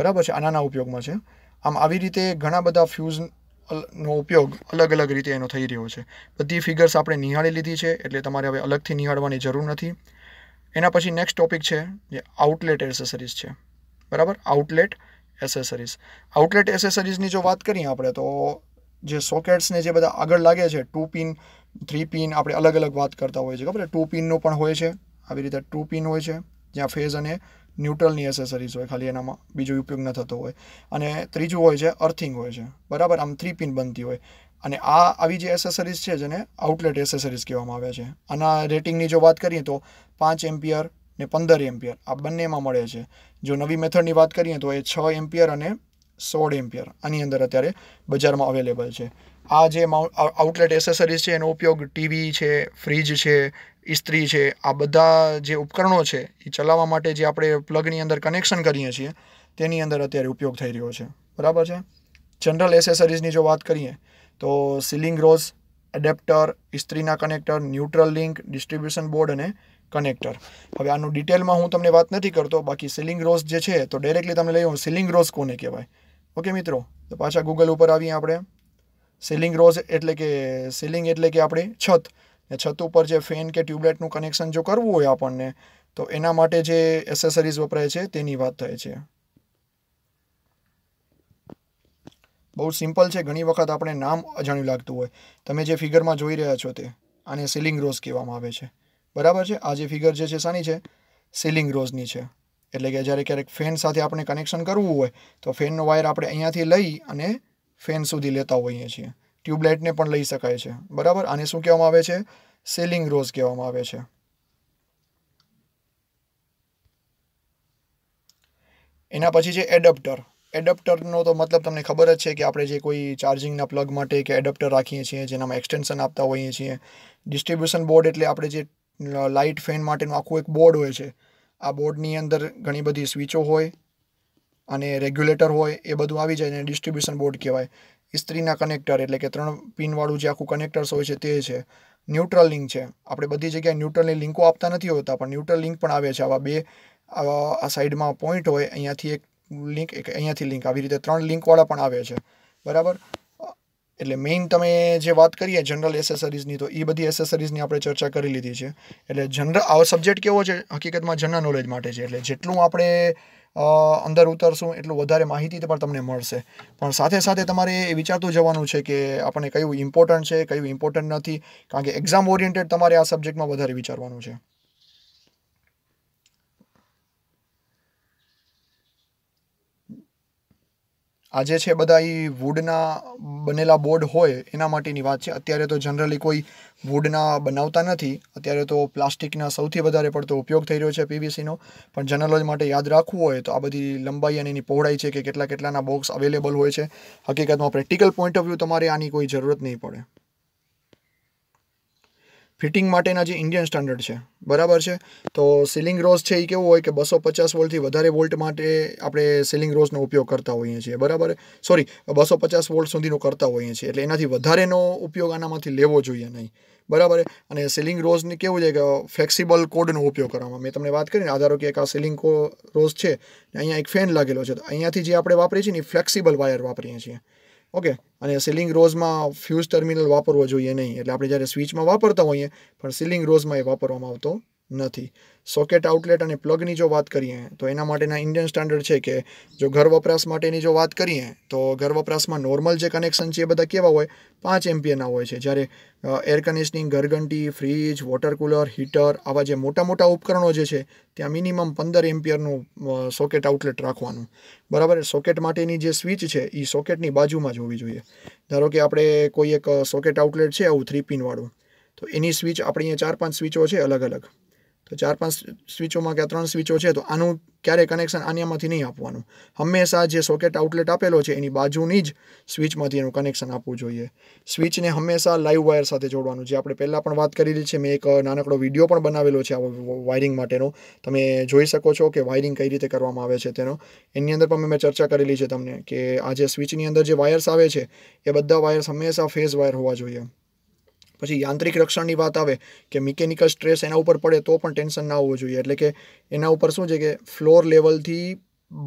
બરાબર છે આ નાના ઉપયોગમાં છે આમ આવી રીતે ઘણા બધા ફ્યુઝ નો ઉપયોગ અલગ અલગ રીતે એનો થઈ રહ્યો છે બધી ફિગર્સ આપણે નિહાળી લીધી છે એટલે તમારે હવે અલગથી નિહાળવાની જરૂર નથી એના પછી નેક્સ્ટ ટોપિક છે જે આઉટલેટ એસેસરીઝ છે બરાબર આઉટલેટ એસેસરીઝ આઉટલેટ એસેસરીઝની જો વાત કરીએ આપણે તો જે સોકેટ્સને જે બધા આગળ લાગે છે ટુ પિન થ્રી પિન આપણે અલગ અલગ વાત કરતા હોઈએ છીએ ખબર ટુ પિનનું પણ હોય છે આવી રીતે ટુ પિન હોય છે જ્યાં ફેઝ અને ન્યુટ્રલની એસેસરીઝ હોય ખાલી એનામાં બીજો ઉપયોગ ન થતો હોય અને ત્રીજું હોય છે અર્થિંગ હોય છે બરાબર આમ થ્રી પિન બનતી હોય અને આ આવી જે એસેસરીઝ છે જેને આઉટલેટ એસેસરીઝ કહેવામાં આવે છે આના રેટિંગની જો વાત કરીએ તો પાંચ એમ્પિયર ને પંદર એમ્પિયર આ બંનેમાં મળે છે જો નવી મેથડની વાત કરીએ તો એ છ એમ્પિયર અને સોળ એમ્પિયર આની અંદર અત્યારે બજારમાં અવેલેબલ છે આ જે આઉટલેટ એસેસરીઝ છે એનો ઉપયોગ ટીવી છે ફ્રીજ છે ઇસ્ત્રી છે આ બધા જે ઉપકરણો છે એ ચલાવવા માટે જે આપણે પ્લગની અંદર કનેક્શન કરીએ છીએ તેની અંદર અત્યારે ઉપયોગ થઈ રહ્યો છે બરાબર છે જનરલ એસેસરીઝની જો વાત કરીએ તો સિલિંગ રોઝ એડેપ્ટર ઇસ્ત્રીના connector neutral link distribution board અને કનેક્ટર હવે આનું ડિટેલમાં હું તમને વાત નથી કરતો બાકી સિલિંગ રોઝ જે છે તો ડાયરેક્ટલી તમને લઈ સિલિંગ રોઝ કોને કહેવાય ઓકે મિત્રો તો પાછા ગૂગલ ઉપર આવીએ આપણે સિલિંગ રોઝ એટલે કે સિલિંગ એટલે કે આપણી છત ને છત ઉપર જે ફેન કે ટ્યુબલાઇટનું કનેક્શન જો કરવું હોય આપણને તો એના માટે જે એસેસરીઝ વપરાય છે તેની વાત થાય છે બહુ સિમ્પલ છે ઘણી વખત આપણે નામ અજાણ્યું લાગતું હોય તમે જે ફિગરમાં જોઈ રહ્યા છો તે આને સિલિંગ રોઝ કહેવામાં આવે છે બરાબર છે આ જે ફિગર જે છે શાની છે સીલિંગ રોઝની છે એટલે કે જ્યારે ક્યારેક ફેન સાથે આપણે કનેક્શન કરવું હોય તો ફેનનો વાયર આપણે અહીંયાથી લઈ અને ફેન સુધી લેતા હોઈએ છીએ ટ્યુબલાઇટને પણ લઈ શકાય છે બરાબર આને શું કહેવામાં આવે છે સીલિંગ રોઝ કહેવામાં આવે છે એના પછી છે એડપ્ટર એડપ્ટરનો તો મતલબ તમને ખબર જ છે કે આપણે જે કોઈ ચાર્જિંગના પ્લગ માટે કે એડપ્ટર રાખીએ છીએ જેનામાં એક્સટેન્શન આપતા હોઈએ છીએ ડિસ્ટ્રીબ્યુશન બોર્ડ એટલે આપણે જે લાઇટ ફેન માટેનું આખું એક બોર્ડ હોય છે આ બોર્ડની અંદર ઘણી બધી સ્વિચો હોય અને રેગ્યુલેટર હોય એ બધું આવી જાય અને ડિસ્ટ્રિબ્યુશન બોર્ડ કહેવાય ઇસ્ત્રીના કનેક્ટર એટલે કે ત્રણ પિનવાળું જે આખું કનેક્ટર્સ હોય છે તે છે ન્યુટ્રલ લિંક છે આપણે બધી જગ્યાએ ન્યુટ્રલની લિંકો આપતા નથી હોતા પણ ન્યુટ્રલ લિંક પણ આવે છે આવા બે આ સાઈડમાં પોઈન્ટ હોય અહીંયાથી એક લિંક એક અહીંયાથી લિંક આવી રીતે ત્રણ લિંકવાળા પણ આવે છે બરાબર એટલે મેઇન તમે જે વાત કરીએ જનરલ એસેસરીઝની તો એ બધી એસેસરીઝની આપણે ચર્ચા કરી લીધી છે એટલે જનરલ આ સબ્જેક્ટ કેવો છે હકીકતમાં જનરલ નોલેજ માટે છે એટલે જેટલું આપણે અંદર ઉતરશું એટલું વધારે માહિતી પણ તમને મળશે પણ સાથે સાથે તમારે એ વિચારતું જવાનું છે કે આપણે કયું ઇમ્પોર્ટન્ટ છે કયું ઇમ્પોર્ટન્ટ નથી કારણ કે એક્ઝામ ઓરિએન્ટેડ તમારે આ સબ્જેક્ટમાં વધારે વિચારવાનું છે આ જે છે બધા એ વુડના બનેલા બોર્ડ હોય એના માટેની વાત છે અત્યારે તો જનરલી કોઈ વુડના બનાવતા નથી અત્યારે તો પ્લાસ્ટિકના સૌથી વધારે પડતો ઉપયોગ થઈ રહ્યો છે પીવીસીનો પણ જનરલોજ માટે યાદ રાખવું હોય તો આ બધી લંબાઈ અને એની પહોળાઈ છે કે કેટલા કેટલાના બોક્સ અવેલેબલ હોય છે હકીકતમાં પ્રેક્ટિકલ પોઈન્ટ ઓફ વ્યૂ તમારે આની કોઈ જરૂરત નહીં પડે ફિટિંગ માટેના જે ઇન્ડિયન સ્ટાન્ડર્ડ છે બરાબર છે તો સિલિંગ રોઝ છે એ કેવું હોય કે બસો પચાસ વોલ્ટથી વધારે વોલ્ટ માટે આપણે સીલિંગ રોઝનો ઉપયોગ કરતા હોઈએ છીએ બરાબર સોરી બસો પચાસ વોલ્ટ સુધીનો કરતા હોઈએ છીએ એટલે એનાથી વધારેનો ઉપયોગ આનામાંથી લેવો જોઈએ નહીં બરાબર અને સિલિંગ રોઝની કેવું છે કે ફ્લેક્સિબલ કોડનો ઉપયોગ કરવામાં મેં તમને વાત કરીને આધારો કે એક આ સિલિંગ રોઝ છે અહીંયા એક ફેન લાગેલો છે તો અહીંયાથી જે આપણે વાપરીએ છીએ ને એ ફ્લેક્સિબલ વાયર વાપરીએ છીએ ઓકે અને સિલિંગ રોઝમાં ફ્યુઝ ટર્મિનલ વાપરવો જોઈએ નહીં એટલે આપણે જ્યારે સ્વિચમાં વાપરતા હોઈએ પણ સિલિંગ રોઝમાં એ વાપરવામાં આવતો નથી સોકેટ આઉટલેટ અને પ્લગની જો વાત કરીએ તો એના માટેના ઇન્ડિયન સ્ટાન્ડર્ડ છે કે જો ઘર વપરાશ માટેની જો વાત કરીએ તો ઘર વપરાશમાં નોર્મલ જે કનેક્શન છે એ બધા કેવા હોય પાંચ એમપીએના હોય છે જ્યારે એર કન્ડિશનિંગ ઘરઘંટી ફ્રીજ વોટર કુલર હીટર આવા જે મોટા મોટા ઉપકરણો જે છે ત્યાં મિનિમમ પંદર એમ્પિયરનું સોકેટ આઉટલેટ રાખવાનું બરાબર સોકેટ માટેની જે સ્વિચ છે એ સોકેટની બાજુમાં જ હોવી જોઈએ ધારો કે આપણે કોઈ એક સોકેટ આઉટલેટ છે આવું થ્રી પિનવાળું તો એની સ્વિચ આપણી અહીંયા ચાર પાંચ સ્વિચો છે અલગ અલગ તો ચાર પાંચ સ્વિચોમાં કે ત્રણ સ્વિચો છે તો આનું ક્યારેય કનેક્શન આનિયામાંથી નહીં આપવાનું હંમેશા જે સોકેટ આઉટલેટ આપેલો છે એની બાજુની જ સ્વિચમાંથી એનું કનેક્શન આપવું જોઈએ સ્વિચને હંમેશા લાઈવ વાયર સાથે જોડવાનું જે આપણે પહેલાં પણ વાત કરેલી છે મેં એક નાનકડો વિડીયો પણ બનાવેલો છે આ વાયરિંગ માટેનો તમે જોઈ શકો છો કે વાયરિંગ કઈ રીતે કરવામાં આવે છે તેનો એની અંદર પણ મેં ચર્ચા કરેલી છે તમને કે આ જે સ્વિચની અંદર જે વાયર્સ આવે છે એ બધા વાયર્સ હંમેશા ફેઝ વાયર હોવા જોઈએ પછી યાંત્રિક રક્ષણની વાત આવે કે મિકેનિકલ સ્ટ્રેસ એના ઉપર પડે તો પણ ટેન્શન ના હોવું જોઈએ એટલે કે એના ઉપર શું છે કે ફ્લોર લેવલથી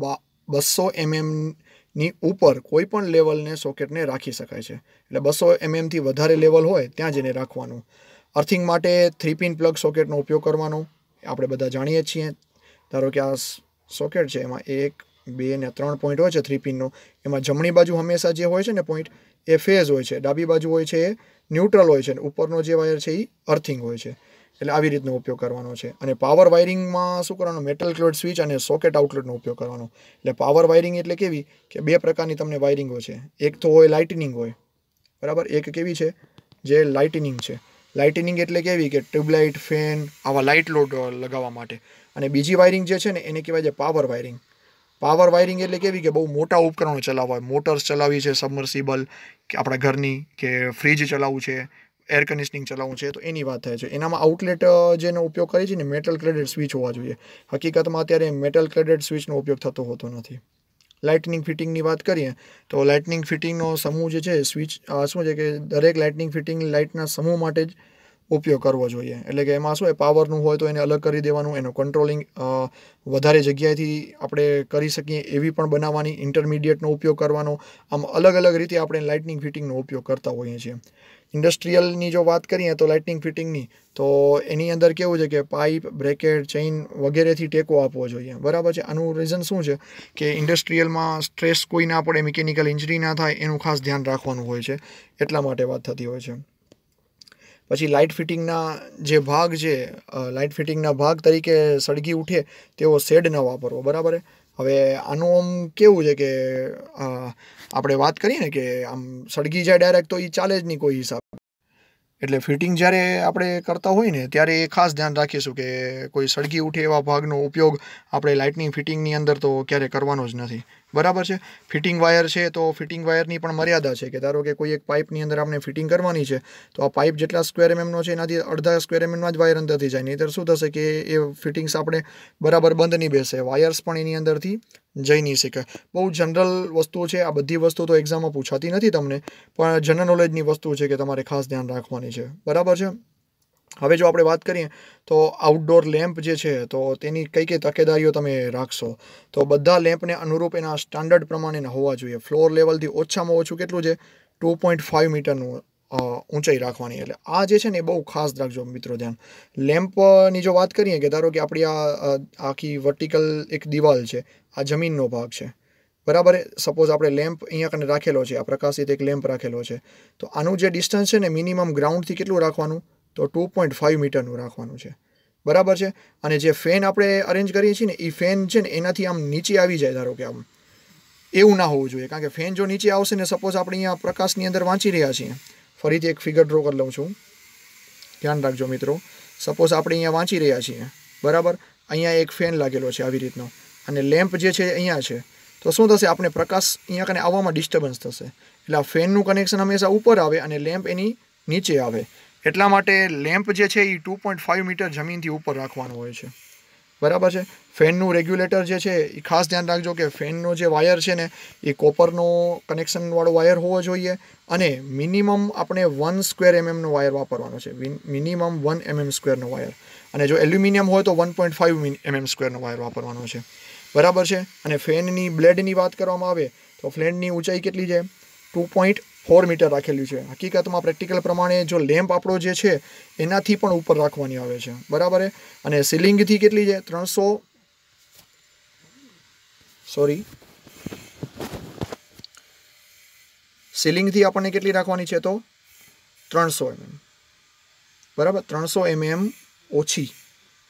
બા બસો એમએમની ઉપર કોઈ પણ લેવલને સોકેટને રાખી શકાય છે એટલે બસો એમએમથી વધારે લેવલ હોય ત્યાં જઈને રાખવાનું અર્થિંગ માટે થ્રી પિન પ્લગ સોકેટનો ઉપયોગ કરવાનો આપણે બધા જાણીએ છીએ ધારો કે આ સોકેટ છે એમાં એક બે ને ત્રણ પોઈન્ટ હોય છે થ્રી પિનનો એમાં જમણી બાજુ હંમેશા જે હોય છે ને પોઈન્ટ એ ફેઝ હોય છે ડાબી બાજુ હોય છે એ ન્યુટ્રલ હોય છે અને ઉપરનો જે વાયર છે એ અર્થિંગ હોય છે એટલે આવી રીતનો ઉપયોગ કરવાનો છે અને પાવર વાયરિંગમાં શું કરવાનું મેટલ ક્લોડ સ્વિચ અને સોકેટ આઉટલેટનો ઉપયોગ કરવાનો એટલે પાવર વાયરિંગ એટલે કેવી કે બે પ્રકારની તમને વાયરિંગ હોય છે એક તો હોય લાઇટનિંગ હોય બરાબર એક કેવી છે જે લાઇટનિંગ છે લાઇટનિંગ એટલે કેવી કે ટ્યુબલાઇટ ફેન આવા લાઇટ લોડ લગાવવા માટે અને બીજી વાયરિંગ જે છે ને એને કહેવાય છે પાવર વાયરિંગ પાવર વાયરિંગ એટલે કેવી કે બહુ મોટા ઉપકરણો ચલાવવા હોય મોટર્સ ચલાવી છે સબમર્સિબલ કે આપણા ઘરની કે ફ્રિજ ચલાવવું છે એર કન્ડિશનિંગ ચલાવવું છે તો એની વાત થાય છે એનામાં આઉટલેટ જેનો ઉપયોગ કરે છે ને મેટલ ક્રેડેડ સ્વિચ હોવા જોઈએ હકીકતમાં અત્યારે મેટલ ક્રેડેડ સ્વિચનો ઉપયોગ થતો હોતો નથી લાઇટનિંગ ફિટિંગની વાત કરીએ તો લાઇટનિંગ ફિટિંગનો સમૂહ જે છે સ્વિચ શું છે કે દરેક લાઇટનિંગ ફિટિંગ લાઇટના સમૂહ માટે જ ઉપયોગ કરવો જોઈએ એટલે કે એમાં શું એ પાવરનું હોય તો એને અલગ કરી દેવાનું એનું કંટ્રોલિંગ વધારે જગ્યાએથી આપણે કરી શકીએ એવી પણ બનાવવાની ઇન્ટરમીડિયેટનો ઉપયોગ કરવાનો આમ અલગ અલગ રીતે આપણે લાઇટનિંગ ફિટિંગનો ઉપયોગ કરતા હોઈએ છીએ ઇન્ડસ્ટ્રીયલની જો વાત કરીએ તો લાઇટનિંગ ફિટિંગની તો એની અંદર કેવું છે કે પાઇપ બ્રેકેટ ચેઇન વગેરેથી ટેકો આપવો જોઈએ બરાબર છે આનું રીઝન શું છે કે ઇન્ડસ્ટ્રીયલમાં સ્ટ્રેસ કોઈ ના પડે મિકેનિકલ ઇન્જરી ના થાય એનું ખાસ ધ્યાન રાખવાનું હોય છે એટલા માટે વાત થતી હોય છે પછી લાઇટ ફિટિંગના જે ભાગ છે લાઇટ ફિટિંગના ભાગ તરીકે સળગી ઉઠે તેવો શેડ ન વાપરવો બરાબર હવે આનું આમ કેવું છે કે આપણે વાત કરીએ ને કે આમ સળગી જાય ડાયરેક્ટ તો એ ચાલે જ નહીં કોઈ હિસાબ એટલે ફિટિંગ જ્યારે આપણે કરતા હોય ને ત્યારે એ ખાસ ધ્યાન રાખીશું કે કોઈ સળગી ઉઠે એવા ભાગનો ઉપયોગ આપણે લાઇટની ફિટિંગની અંદર તો ક્યારે કરવાનો જ નથી બરાબર છે ફિટિંગ વાયર છે તો ફિટિંગ વાયરની પણ મર્યાદા છે કે ધારો કે કોઈ એક પાઇપની અંદર આપણે ફિટિંગ કરવાની છે તો આ પાઇપ જેટલા સ્ક્વેર એમએમનો છે એનાથી અડધા સ્ક્વેર એમએમના જ વાયર અંદરથી જાય નહીંતર શું થશે કે એ ફિટિંગ્સ આપણે બરાબર બંધ નહીં બેસે વાયર્સ પણ એની અંદરથી જઈ નહીં શકાય બહુ જનરલ વસ્તુઓ છે આ બધી વસ્તુઓ તો એક્ઝામમાં પૂછાતી નથી તમને પણ જનરલ નોલેજની વસ્તુ છે કે તમારે ખાસ ધ્યાન રાખવાની છે બરાબર છે હવે જો આપણે વાત કરીએ તો આઉટડોર લેમ્પ જે છે તો તેની કઈ કઈ તકેદારીઓ તમે રાખશો તો બધા લેમ્પને અનુરૂપ એના સ્ટાન્ડર્ડ પ્રમાણેના હોવા જોઈએ ફ્લોર લેવલથી ઓછામાં ઓછું કેટલું છે ટુ પોઈન્ટ ફાઇવ મીટરનું ઊંચાઈ રાખવાની એટલે આ જે છે ને એ બહુ ખાસ રાખજો મિત્રો ધ્યાન લેમ્પની જો વાત કરીએ કે ધારો કે આપણી આ આખી વર્ટિકલ એક દિવાલ છે આ જમીનનો ભાગ છે બરાબર સપોઝ આપણે લેમ્પ અહીંયા કને રાખેલો છે આ પ્રકાશિત એક લેમ્પ રાખેલો છે તો આનું જે ડિસ્ટન્સ છે ને મિનિમમ ગ્રાઉન્ડથી કેટલું રાખવાનું તો ટુ પોઈન્ટ ફાઇવ મીટરનું રાખવાનું છે બરાબર છે અને જે ફેન આપણે અરેન્જ કરીએ છીએ ને એ ફેન છે ને એનાથી આમ નીચે આવી જાય ધારો કે આમ એવું ના હોવું જોઈએ કારણ કે ફેન જો નીચે આવશે ને સપોઝ આપણે અહીંયા પ્રકાશની અંદર વાંચી રહ્યા છીએ ફરીથી એક ફિગર ડ્રો કરી લઉં છું ધ્યાન રાખજો મિત્રો સપોઝ આપણે અહીંયા વાંચી રહ્યા છીએ બરાબર અહીંયા એક ફેન લાગેલો છે આવી રીતનો અને લેમ્પ જે છે અહીંયા છે તો શું થશે આપણે પ્રકાશ અહીંયા કને આવવામાં ડિસ્ટર્બન્સ થશે એટલે આ ફેનનું કનેક્શન હંમેશા ઉપર આવે અને લેમ્પ એની નીચે આવે એટલા માટે લેમ્પ જે છે એ ટુ પોઈન્ટ ફાઇવ મીટર જમીનથી ઉપર રાખવાનો હોય છે બરાબર છે ફેનનું રેગ્યુલેટર જે છે એ ખાસ ધ્યાન રાખજો કે ફેનનો જે વાયર છે ને એ કોપરનો કનેક્શનવાળો વાયર હોવો જોઈએ અને મિનિમમ આપણે વન સ્ક્વેર એમએમનો વાયર વાપરવાનો છે મિનિમમ વન એમએમ સ્ક્વેરનો વાયર અને જો એલ્યુમિનિયમ હોય તો વન પોઈન્ટ ફાઇવ એમએમ સ્ક્વેરનો વાયર વાપરવાનો છે બરાબર છે અને ફેનની બ્લેડની વાત કરવામાં આવે તો ફ્લેનની ઊંચાઈ કેટલી છે ટુ પોઈન્ટ ફોર મીટર રાખેલું છે હકીકતમાં પ્રેક્ટિકલ પ્રમાણે જો લેમ્પ આપણો જે છે એનાથી પણ ઉપર રાખવાની આવે છે બરાબર અને સિલિંગથી કેટલી છે ત્રણસો સોરી સિલિંગથી આપણને કેટલી રાખવાની છે તો ત્રણસો એમએમ બરાબર ત્રણસો એમએમ ઓછી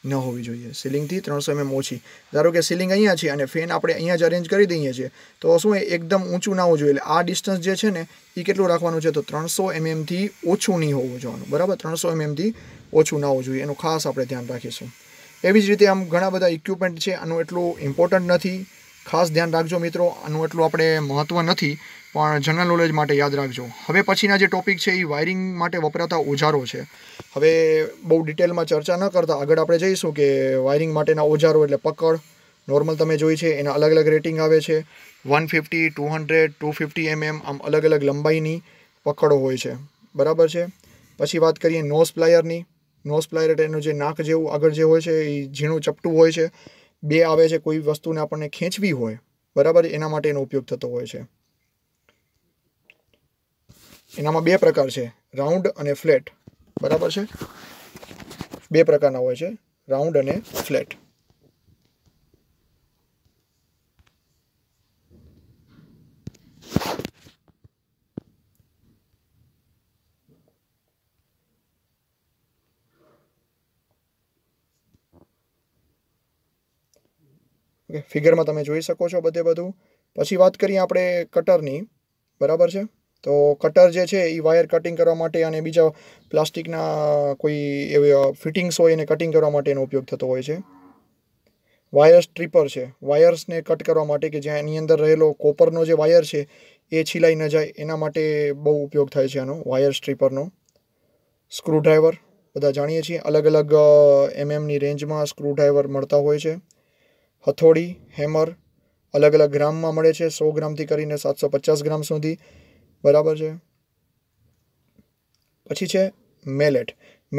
ન હોવી જોઈએ સિલિંગથી ત્રણસો એમએમ ઓછી ધારો કે સિલિંગ અહીંયા છે અને ફેન આપણે અહીંયા જ અરેન્જ કરી દઈએ છીએ તો શું એ એકદમ ઊંચું ના હોવું જોઈએ એટલે આ ડિસ્ટન્સ જે છે ને એ કેટલું રાખવાનું છે તો ત્રણસો એમએમથી ઓછું નહીં હોવું જોવાનું બરાબર ત્રણસો એમએમથી ઓછું ના હોવું જોઈએ એનું ખાસ આપણે ધ્યાન રાખીશું એવી જ રીતે આમ ઘણા બધા ઇક્વિપમેન્ટ છે આનું એટલું ઇમ્પોર્ટન્ટ નથી ખાસ ધ્યાન રાખજો મિત્રો આનું એટલું આપણે મહત્ત્વ નથી પણ જનરલ નોલેજ માટે યાદ રાખજો હવે પછીના જે ટોપિક છે એ વાયરિંગ માટે વપરાતા ઓજારો છે હવે બહુ ડિટેલમાં ચર્ચા ન કરતા આગળ આપણે જઈશું કે વાયરિંગ માટેના ઓજારો એટલે પકડ નોર્મલ તમે જોઈ છે એના અલગ અલગ રેટિંગ આવે છે one fifty two hundred two fifty MM આમ અલગ અલગ લંબાઈની પકડો હોય છે બરાબર છે પછી વાત કરીએ નોઝ પ્લાયરની નોઝ પ્લાયર એટલે એનું જે નાક જેવું આગળ જે હોય છે એ ઝીણું ચપટું હોય છે બે આવે છે કોઈ વસ્તુને આપણને ખેંચવી હોય બરાબર એના માટે એનો ઉપયોગ થતો હોય છે એનામાં બે પ્રકાર છે રાઉન્ડ અને ફ્લેટ બરાબર છે બે પ્રકારના હોય છે રાઉન્ડ અને ફ્લેટ ઓકે ફિગરમાં તમે જોઈ શકો છો બધે બધું પછી વાત કરીએ આપણે કટરની બરાબર છે તો કટર જે છે એ વાયર કટિંગ કરવા માટે અને બીજા પ્લાસ્ટિકના કોઈ એવી ફિટિંગ્સ હોય એને કટિંગ કરવા માટે એનો ઉપયોગ થતો હોય છે વાયર સ્ટ્રીપર છે વાયર્સને કટ કરવા માટે કે જ્યાં એની અંદર રહેલો કોપરનો જે વાયર છે એ છીલાઈ ન જાય એના માટે બહુ ઉપયોગ થાય છે આનો વાયર સ્ટ્રીપરનો સ્ક્રૂડ્રાઈવર બધા જાણીએ છીએ અલગ અલગ એમએમની રેન્જમાં સ્ક્રૂડ્રાઈવર મળતા હોય છે હથોડી હેમર અલગ અલગ ગ્રામમાં મળે છે સો ગ્રામથી કરીને સાતસો પચાસ ગ્રામ સુધી બરાબર છે પછી છે મેલેટ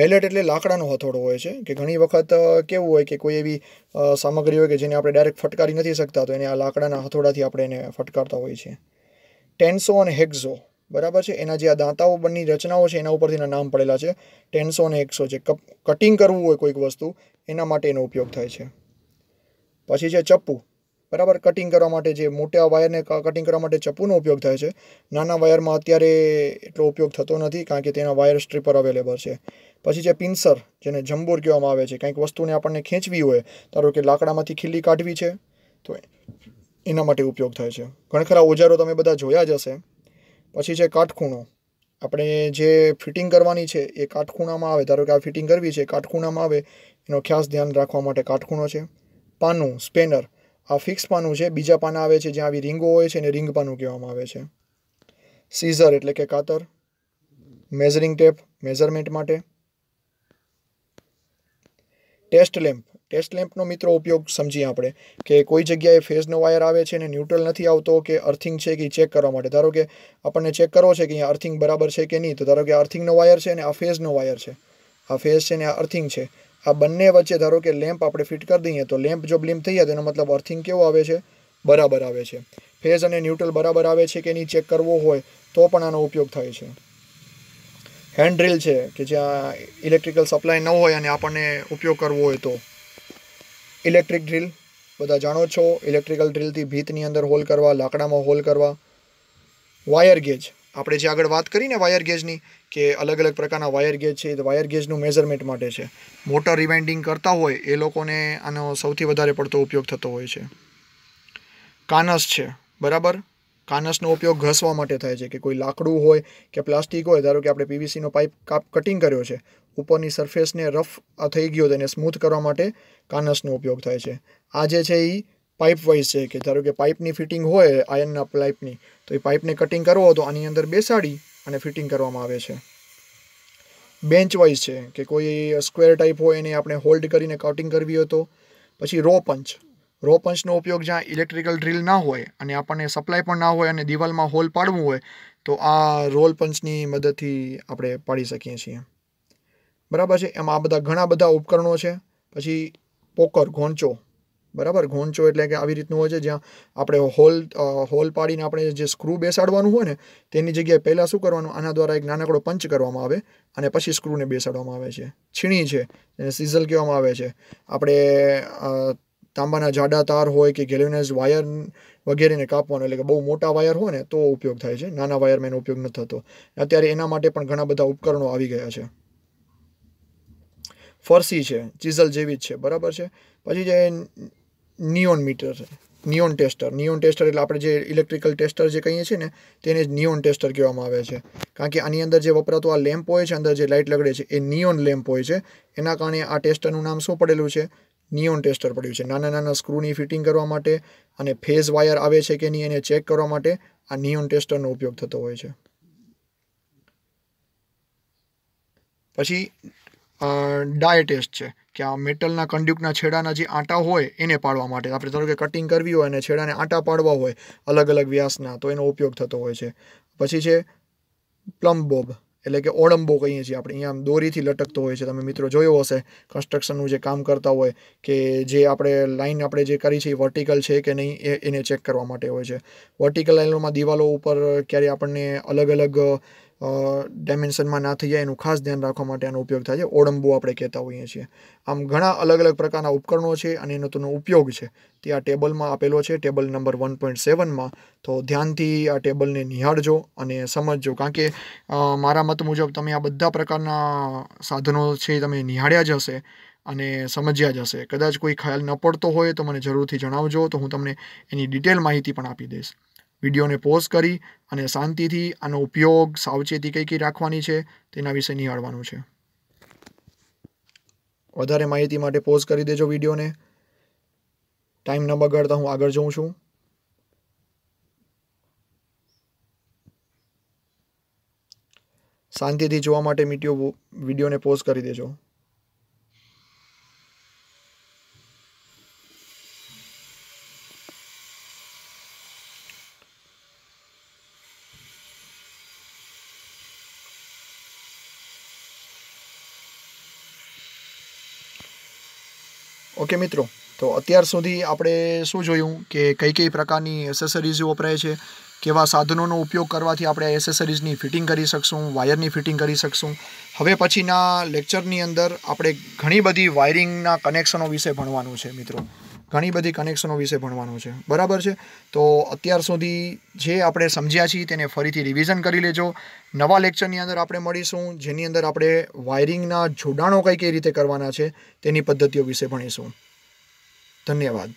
મેલેટ એટલે લાકડાનો હથોડો હોય છે કે ઘણી વખત કેવું હોય કે કોઈ એવી સામગ્રી હોય કે જેને આપણે ડાયરેક્ટ ફટકારી નથી શકતા તો એને આ લાકડાના હથોડાથી આપણે એને ફટકારતા હોઈએ છીએ ટેન્સો અને હેક્ઝો બરાબર છે એના જે આ દાંતાઓ બંની રચનાઓ છે એના ઉપરથી એના નામ પડેલા છે ટેન્સો અને એકસો જે કટિંગ કરવું હોય કોઈક વસ્તુ એના માટે એનો ઉપયોગ થાય છે પછી છે ચપ્પુ બરાબર કટિંગ કરવા માટે જે મોટા વાયરને કટિંગ કરવા માટે ચપ્પુનો ઉપયોગ થાય છે નાના વાયરમાં અત્યારે એટલો ઉપયોગ થતો નથી કારણ કે તેના વાયર સ્ટ્રીપર અવેલેબલ છે પછી છે પિન્સર જેને જંબોર કહેવામાં આવે છે કંઈક વસ્તુને આપણને ખેંચવી હોય ધારો કે લાકડામાંથી ખીલી કાઢવી છે તો એના માટે ઉપયોગ થાય છે ઘણા ખરા ઓજારો તમે બધા જોયા જ હશે પછી છે કાટખૂણો આપણે જે ફિટિંગ કરવાની છે એ કાટખૂણામાં આવે ધારો કે આ ફિટિંગ કરવી છે કાટખૂણામાં આવે એનો ખાસ ધ્યાન રાખવા માટે કાટખૂણો છે પાનું સ્પેનર આ ફિક્સ પાનું છે બીજા પાના આવે છે જ્યાં આવી રીંગો હોય છે એને રિંગ પાનું કહેવામાં આવે છે સીઝર એટલે કે કાતર મેઝરિંગ ટેપ મેઝરમેન્ટ માટે ટેસ્ટ લેમ્પ ટેસ્ટ લેમ્પનો મિત્રો ઉપયોગ સમજીએ આપણે કે કોઈ જગ્યાએ ફેઝનો વાયર આવે છે ને ન્યુટ્રલ નથી આવતો કે અર્થિંગ છે કે ચેક કરવા માટે ધારો કે આપણને ચેક કરવો છે કે અહીંયા અર્થિંગ બરાબર છે કે નહીં તો ધારો કે અર્થિંગનો વાયર છે અને આ ફેઝનો વાયર છે આ ફેઝ છે ને આ અર્થિંગ છે આ બંને વચ્ચે ધારો કે લેમ્પ આપણે ફિટ કરી દઈએ તો લેમ્પ જો બ્લિમ થઈ જાય તેનો મતલબ અર્થિંગ કેવો આવે છે બરાબર આવે છે ફેઝ અને ન્યુટ્રલ બરાબર આવે છે કે નહીં ચેક કરવો હોય તો પણ આનો ઉપયોગ થાય છે હેન્ડ ડ્રિલ છે કે જ્યાં ઇલેક્ટ્રિકલ સપ્લાય ન હોય અને આપણને ઉપયોગ કરવો હોય તો ઇલેક્ટ્રિક ડ્રિલ બધા જાણો છો ઇલેક્ટ્રિકલ ડ્રિલથી ભીતની અંદર હોલ કરવા લાકડામાં હોલ કરવા વાયર ગેજ આપણે જે આગળ વાત કરીને વાયર ગેજની કે અલગ અલગ પ્રકારના વાયર ગેજ છે એ વાયર ગેજનું મેઝરમેન્ટ માટે છે મોટર રિવાઇન્ડિંગ કરતા હોય એ લોકોને આનો સૌથી વધારે પડતો ઉપયોગ થતો હોય છે કાનસ છે બરાબર કાનસનો ઉપયોગ ઘસવા માટે થાય છે કે કોઈ લાકડું હોય કે પ્લાસ્ટિક હોય ધારો કે આપણે પીવીસીનો પાઇપ કાપ કટિંગ કર્યો છે ઉપરની સરફેસને રફ થઈ ગયો તેને સ્મૂથ કરવા માટે કાનસનો ઉપયોગ થાય છે આ જે છે એ પાઇપ વાઇઝ છે કે ધારો કે પાઇપની ફિટિંગ હોય આયનના પાઇપની તો એ પાઇપને કટિંગ કરવો તો આની અંદર બેસાડી અને ફિટિંગ કરવામાં આવે છે બેન્ચ વાઇઝ છે કે કોઈ સ્ક્વેર ટાઈપ હોય એને આપણે હોલ્ડ કરીને કટિંગ કરવી હોય તો પછી રો પંચ રો પંચનો ઉપયોગ જ્યાં ઇલેક્ટ્રિકલ ડ્રીલ ના હોય અને આપણને સપ્લાય પણ ના હોય અને દિવાલમાં હોલ પાડવું હોય તો આ રોલ પંચની મદદથી આપણે પાડી શકીએ છીએ બરાબર છે એમાં આ બધા ઘણા બધા ઉપકરણો છે પછી પોકર ઘોંચો બરાબર ઘોંચો એટલે કે આવી રીતનું હોય છે જ્યાં આપણે હોલ હોલ પાડીને આપણે જે સ્ક્રૂ બેસાડવાનું હોય ને તેની જગ્યાએ પહેલાં શું કરવાનું આના દ્વારા એક નાનકડો પંચ કરવામાં આવે અને પછી સ્ક્રૂને બેસાડવામાં આવે છે છીણી છે એને સીઝલ કહેવામાં આવે છે આપણે તાંબાના જાડા તાર હોય કે ગેલ્યુનાઇઝ વાયર વગેરેને કાપવાનો એટલે કે બહુ મોટા વાયર હોય ને તો ઉપયોગ થાય છે નાના વાયરમાં એનો ઉપયોગ નથી થતો અત્યારે એના માટે પણ ઘણા બધા ઉપકરણો આવી ગયા છે ફરસી છે ચીઝલ જેવી જ છે બરાબર છે પછી જે નિયોન મીટર છે નિયોન ટેસ્ટર નિયોન ટેસ્ટર એટલે આપણે જે ઇલેક્ટ્રિકલ ટેસ્ટર જે કહીએ છીએ ને તેને જ નિયોન ટેસ્ટર કહેવામાં આવે છે કારણ કે આની અંદર જે વપરાતું આ લેમ્પ હોય છે અંદર જે લાઇટ લગડે છે એ નિયોન લેમ્પ હોય છે એના કારણે આ ટેસ્ટરનું નામ શું પડેલું છે નિયોન ટેસ્ટર પડ્યું છે નાના નાના સ્ક્રૂની ફિટિંગ કરવા માટે અને ફેઝ વાયર આવે છે કે નહીં એને ચેક કરવા માટે આ નિયોન ટેસ્ટરનો ઉપયોગ થતો હોય છે પછી ડાય ટેસ્ટ છે કે આ મેટલના કંડ્યુકના છેડાના જે આંટા હોય એને પાડવા માટે આપણે ધારો કે કટિંગ કરવી હોય અને છેડાને આંટા પાડવા હોય અલગ અલગ વ્યાસના તો એનો ઉપયોગ થતો હોય છે પછી છે પ્લમ એટલે કે ઓળંબો કહીએ છીએ આપણે અહીંયા દોરીથી લટકતો હોય છે તમે મિત્રો જોયો હશે કન્સ્ટ્રક્શનનું જે કામ કરતા હોય કે જે આપણે લાઇન આપણે જે કરી છે એ વર્ટિકલ છે કે નહીં એને ચેક કરવા માટે હોય છે વર્ટિકલ લાઇનોમાં દિવાલો ઉપર ક્યારેય આપણને અલગ અલગ ડાયમેન્શનમાં ના થઈ જાય એનું ખાસ ધ્યાન રાખવા માટે આનો ઉપયોગ થાય છે ઓળંબો આપણે કહેતા હોઈએ છીએ આમ ઘણા અલગ અલગ પ્રકારના ઉપકરણો છે અને એનો તેનો ઉપયોગ છે તે આ ટેબલમાં આપેલો છે ટેબલ નંબર વન પોઈન્ટ સેવનમાં તો ધ્યાનથી આ ટેબલને નિહાળજો અને સમજજો કારણ કે મારા મત મુજબ તમે આ બધા પ્રકારના સાધનો છે તમે નિહાળ્યા જ હશે અને સમજ્યા જ હશે કદાચ કોઈ ખ્યાલ ન પડતો હોય તો મને જરૂરથી જણાવજો તો હું તમને એની ડિટેલ માહિતી પણ આપી દઈશ વિડીયોને પોઝ કરી અને શાંતિથી આનો ઉપયોગ સાવચેતી કઈ કઈ રાખવાની છે તેના વિશે નિહાળવાનું છે વધારે માહિતી માટે પોઝ કરી દેજો વિડીયોને ટાઈમ ન બગાડતા હું આગળ જઉં છું શાંતિથી જોવા માટે મીટીઓ વિડીયોને પોઝ કરી દેજો ઓકે મિત્રો તો અત્યાર સુધી આપણે શું જોયું કે કઈ કઈ પ્રકારની એસેસરીઝ વપરાય છે કેવા સાધનોનો ઉપયોગ કરવાથી આપણે એસેસરીઝની ફિટિંગ કરી શકશું વાયરની ફિટિંગ કરી શકશું હવે પછીના લેક્ચરની અંદર આપણે ઘણી બધી વાયરિંગના કનેક્શનો વિશે ભણવાનું છે મિત્રો ઘણી બધી કનેક્શનો વિશે ભણવાનું છે બરાબર છે તો અત્યાર સુધી જે આપણે સમજ્યા છીએ તેને ફરીથી રિવિઝન કરી લેજો નવા લેક્ચરની અંદર આપણે મળીશું જેની અંદર આપણે વાયરિંગના જોડાણો કઈ કઈ રીતે કરવાના છે તેની પદ્ધતિઓ વિશે ભણીશું ધન્યવાદ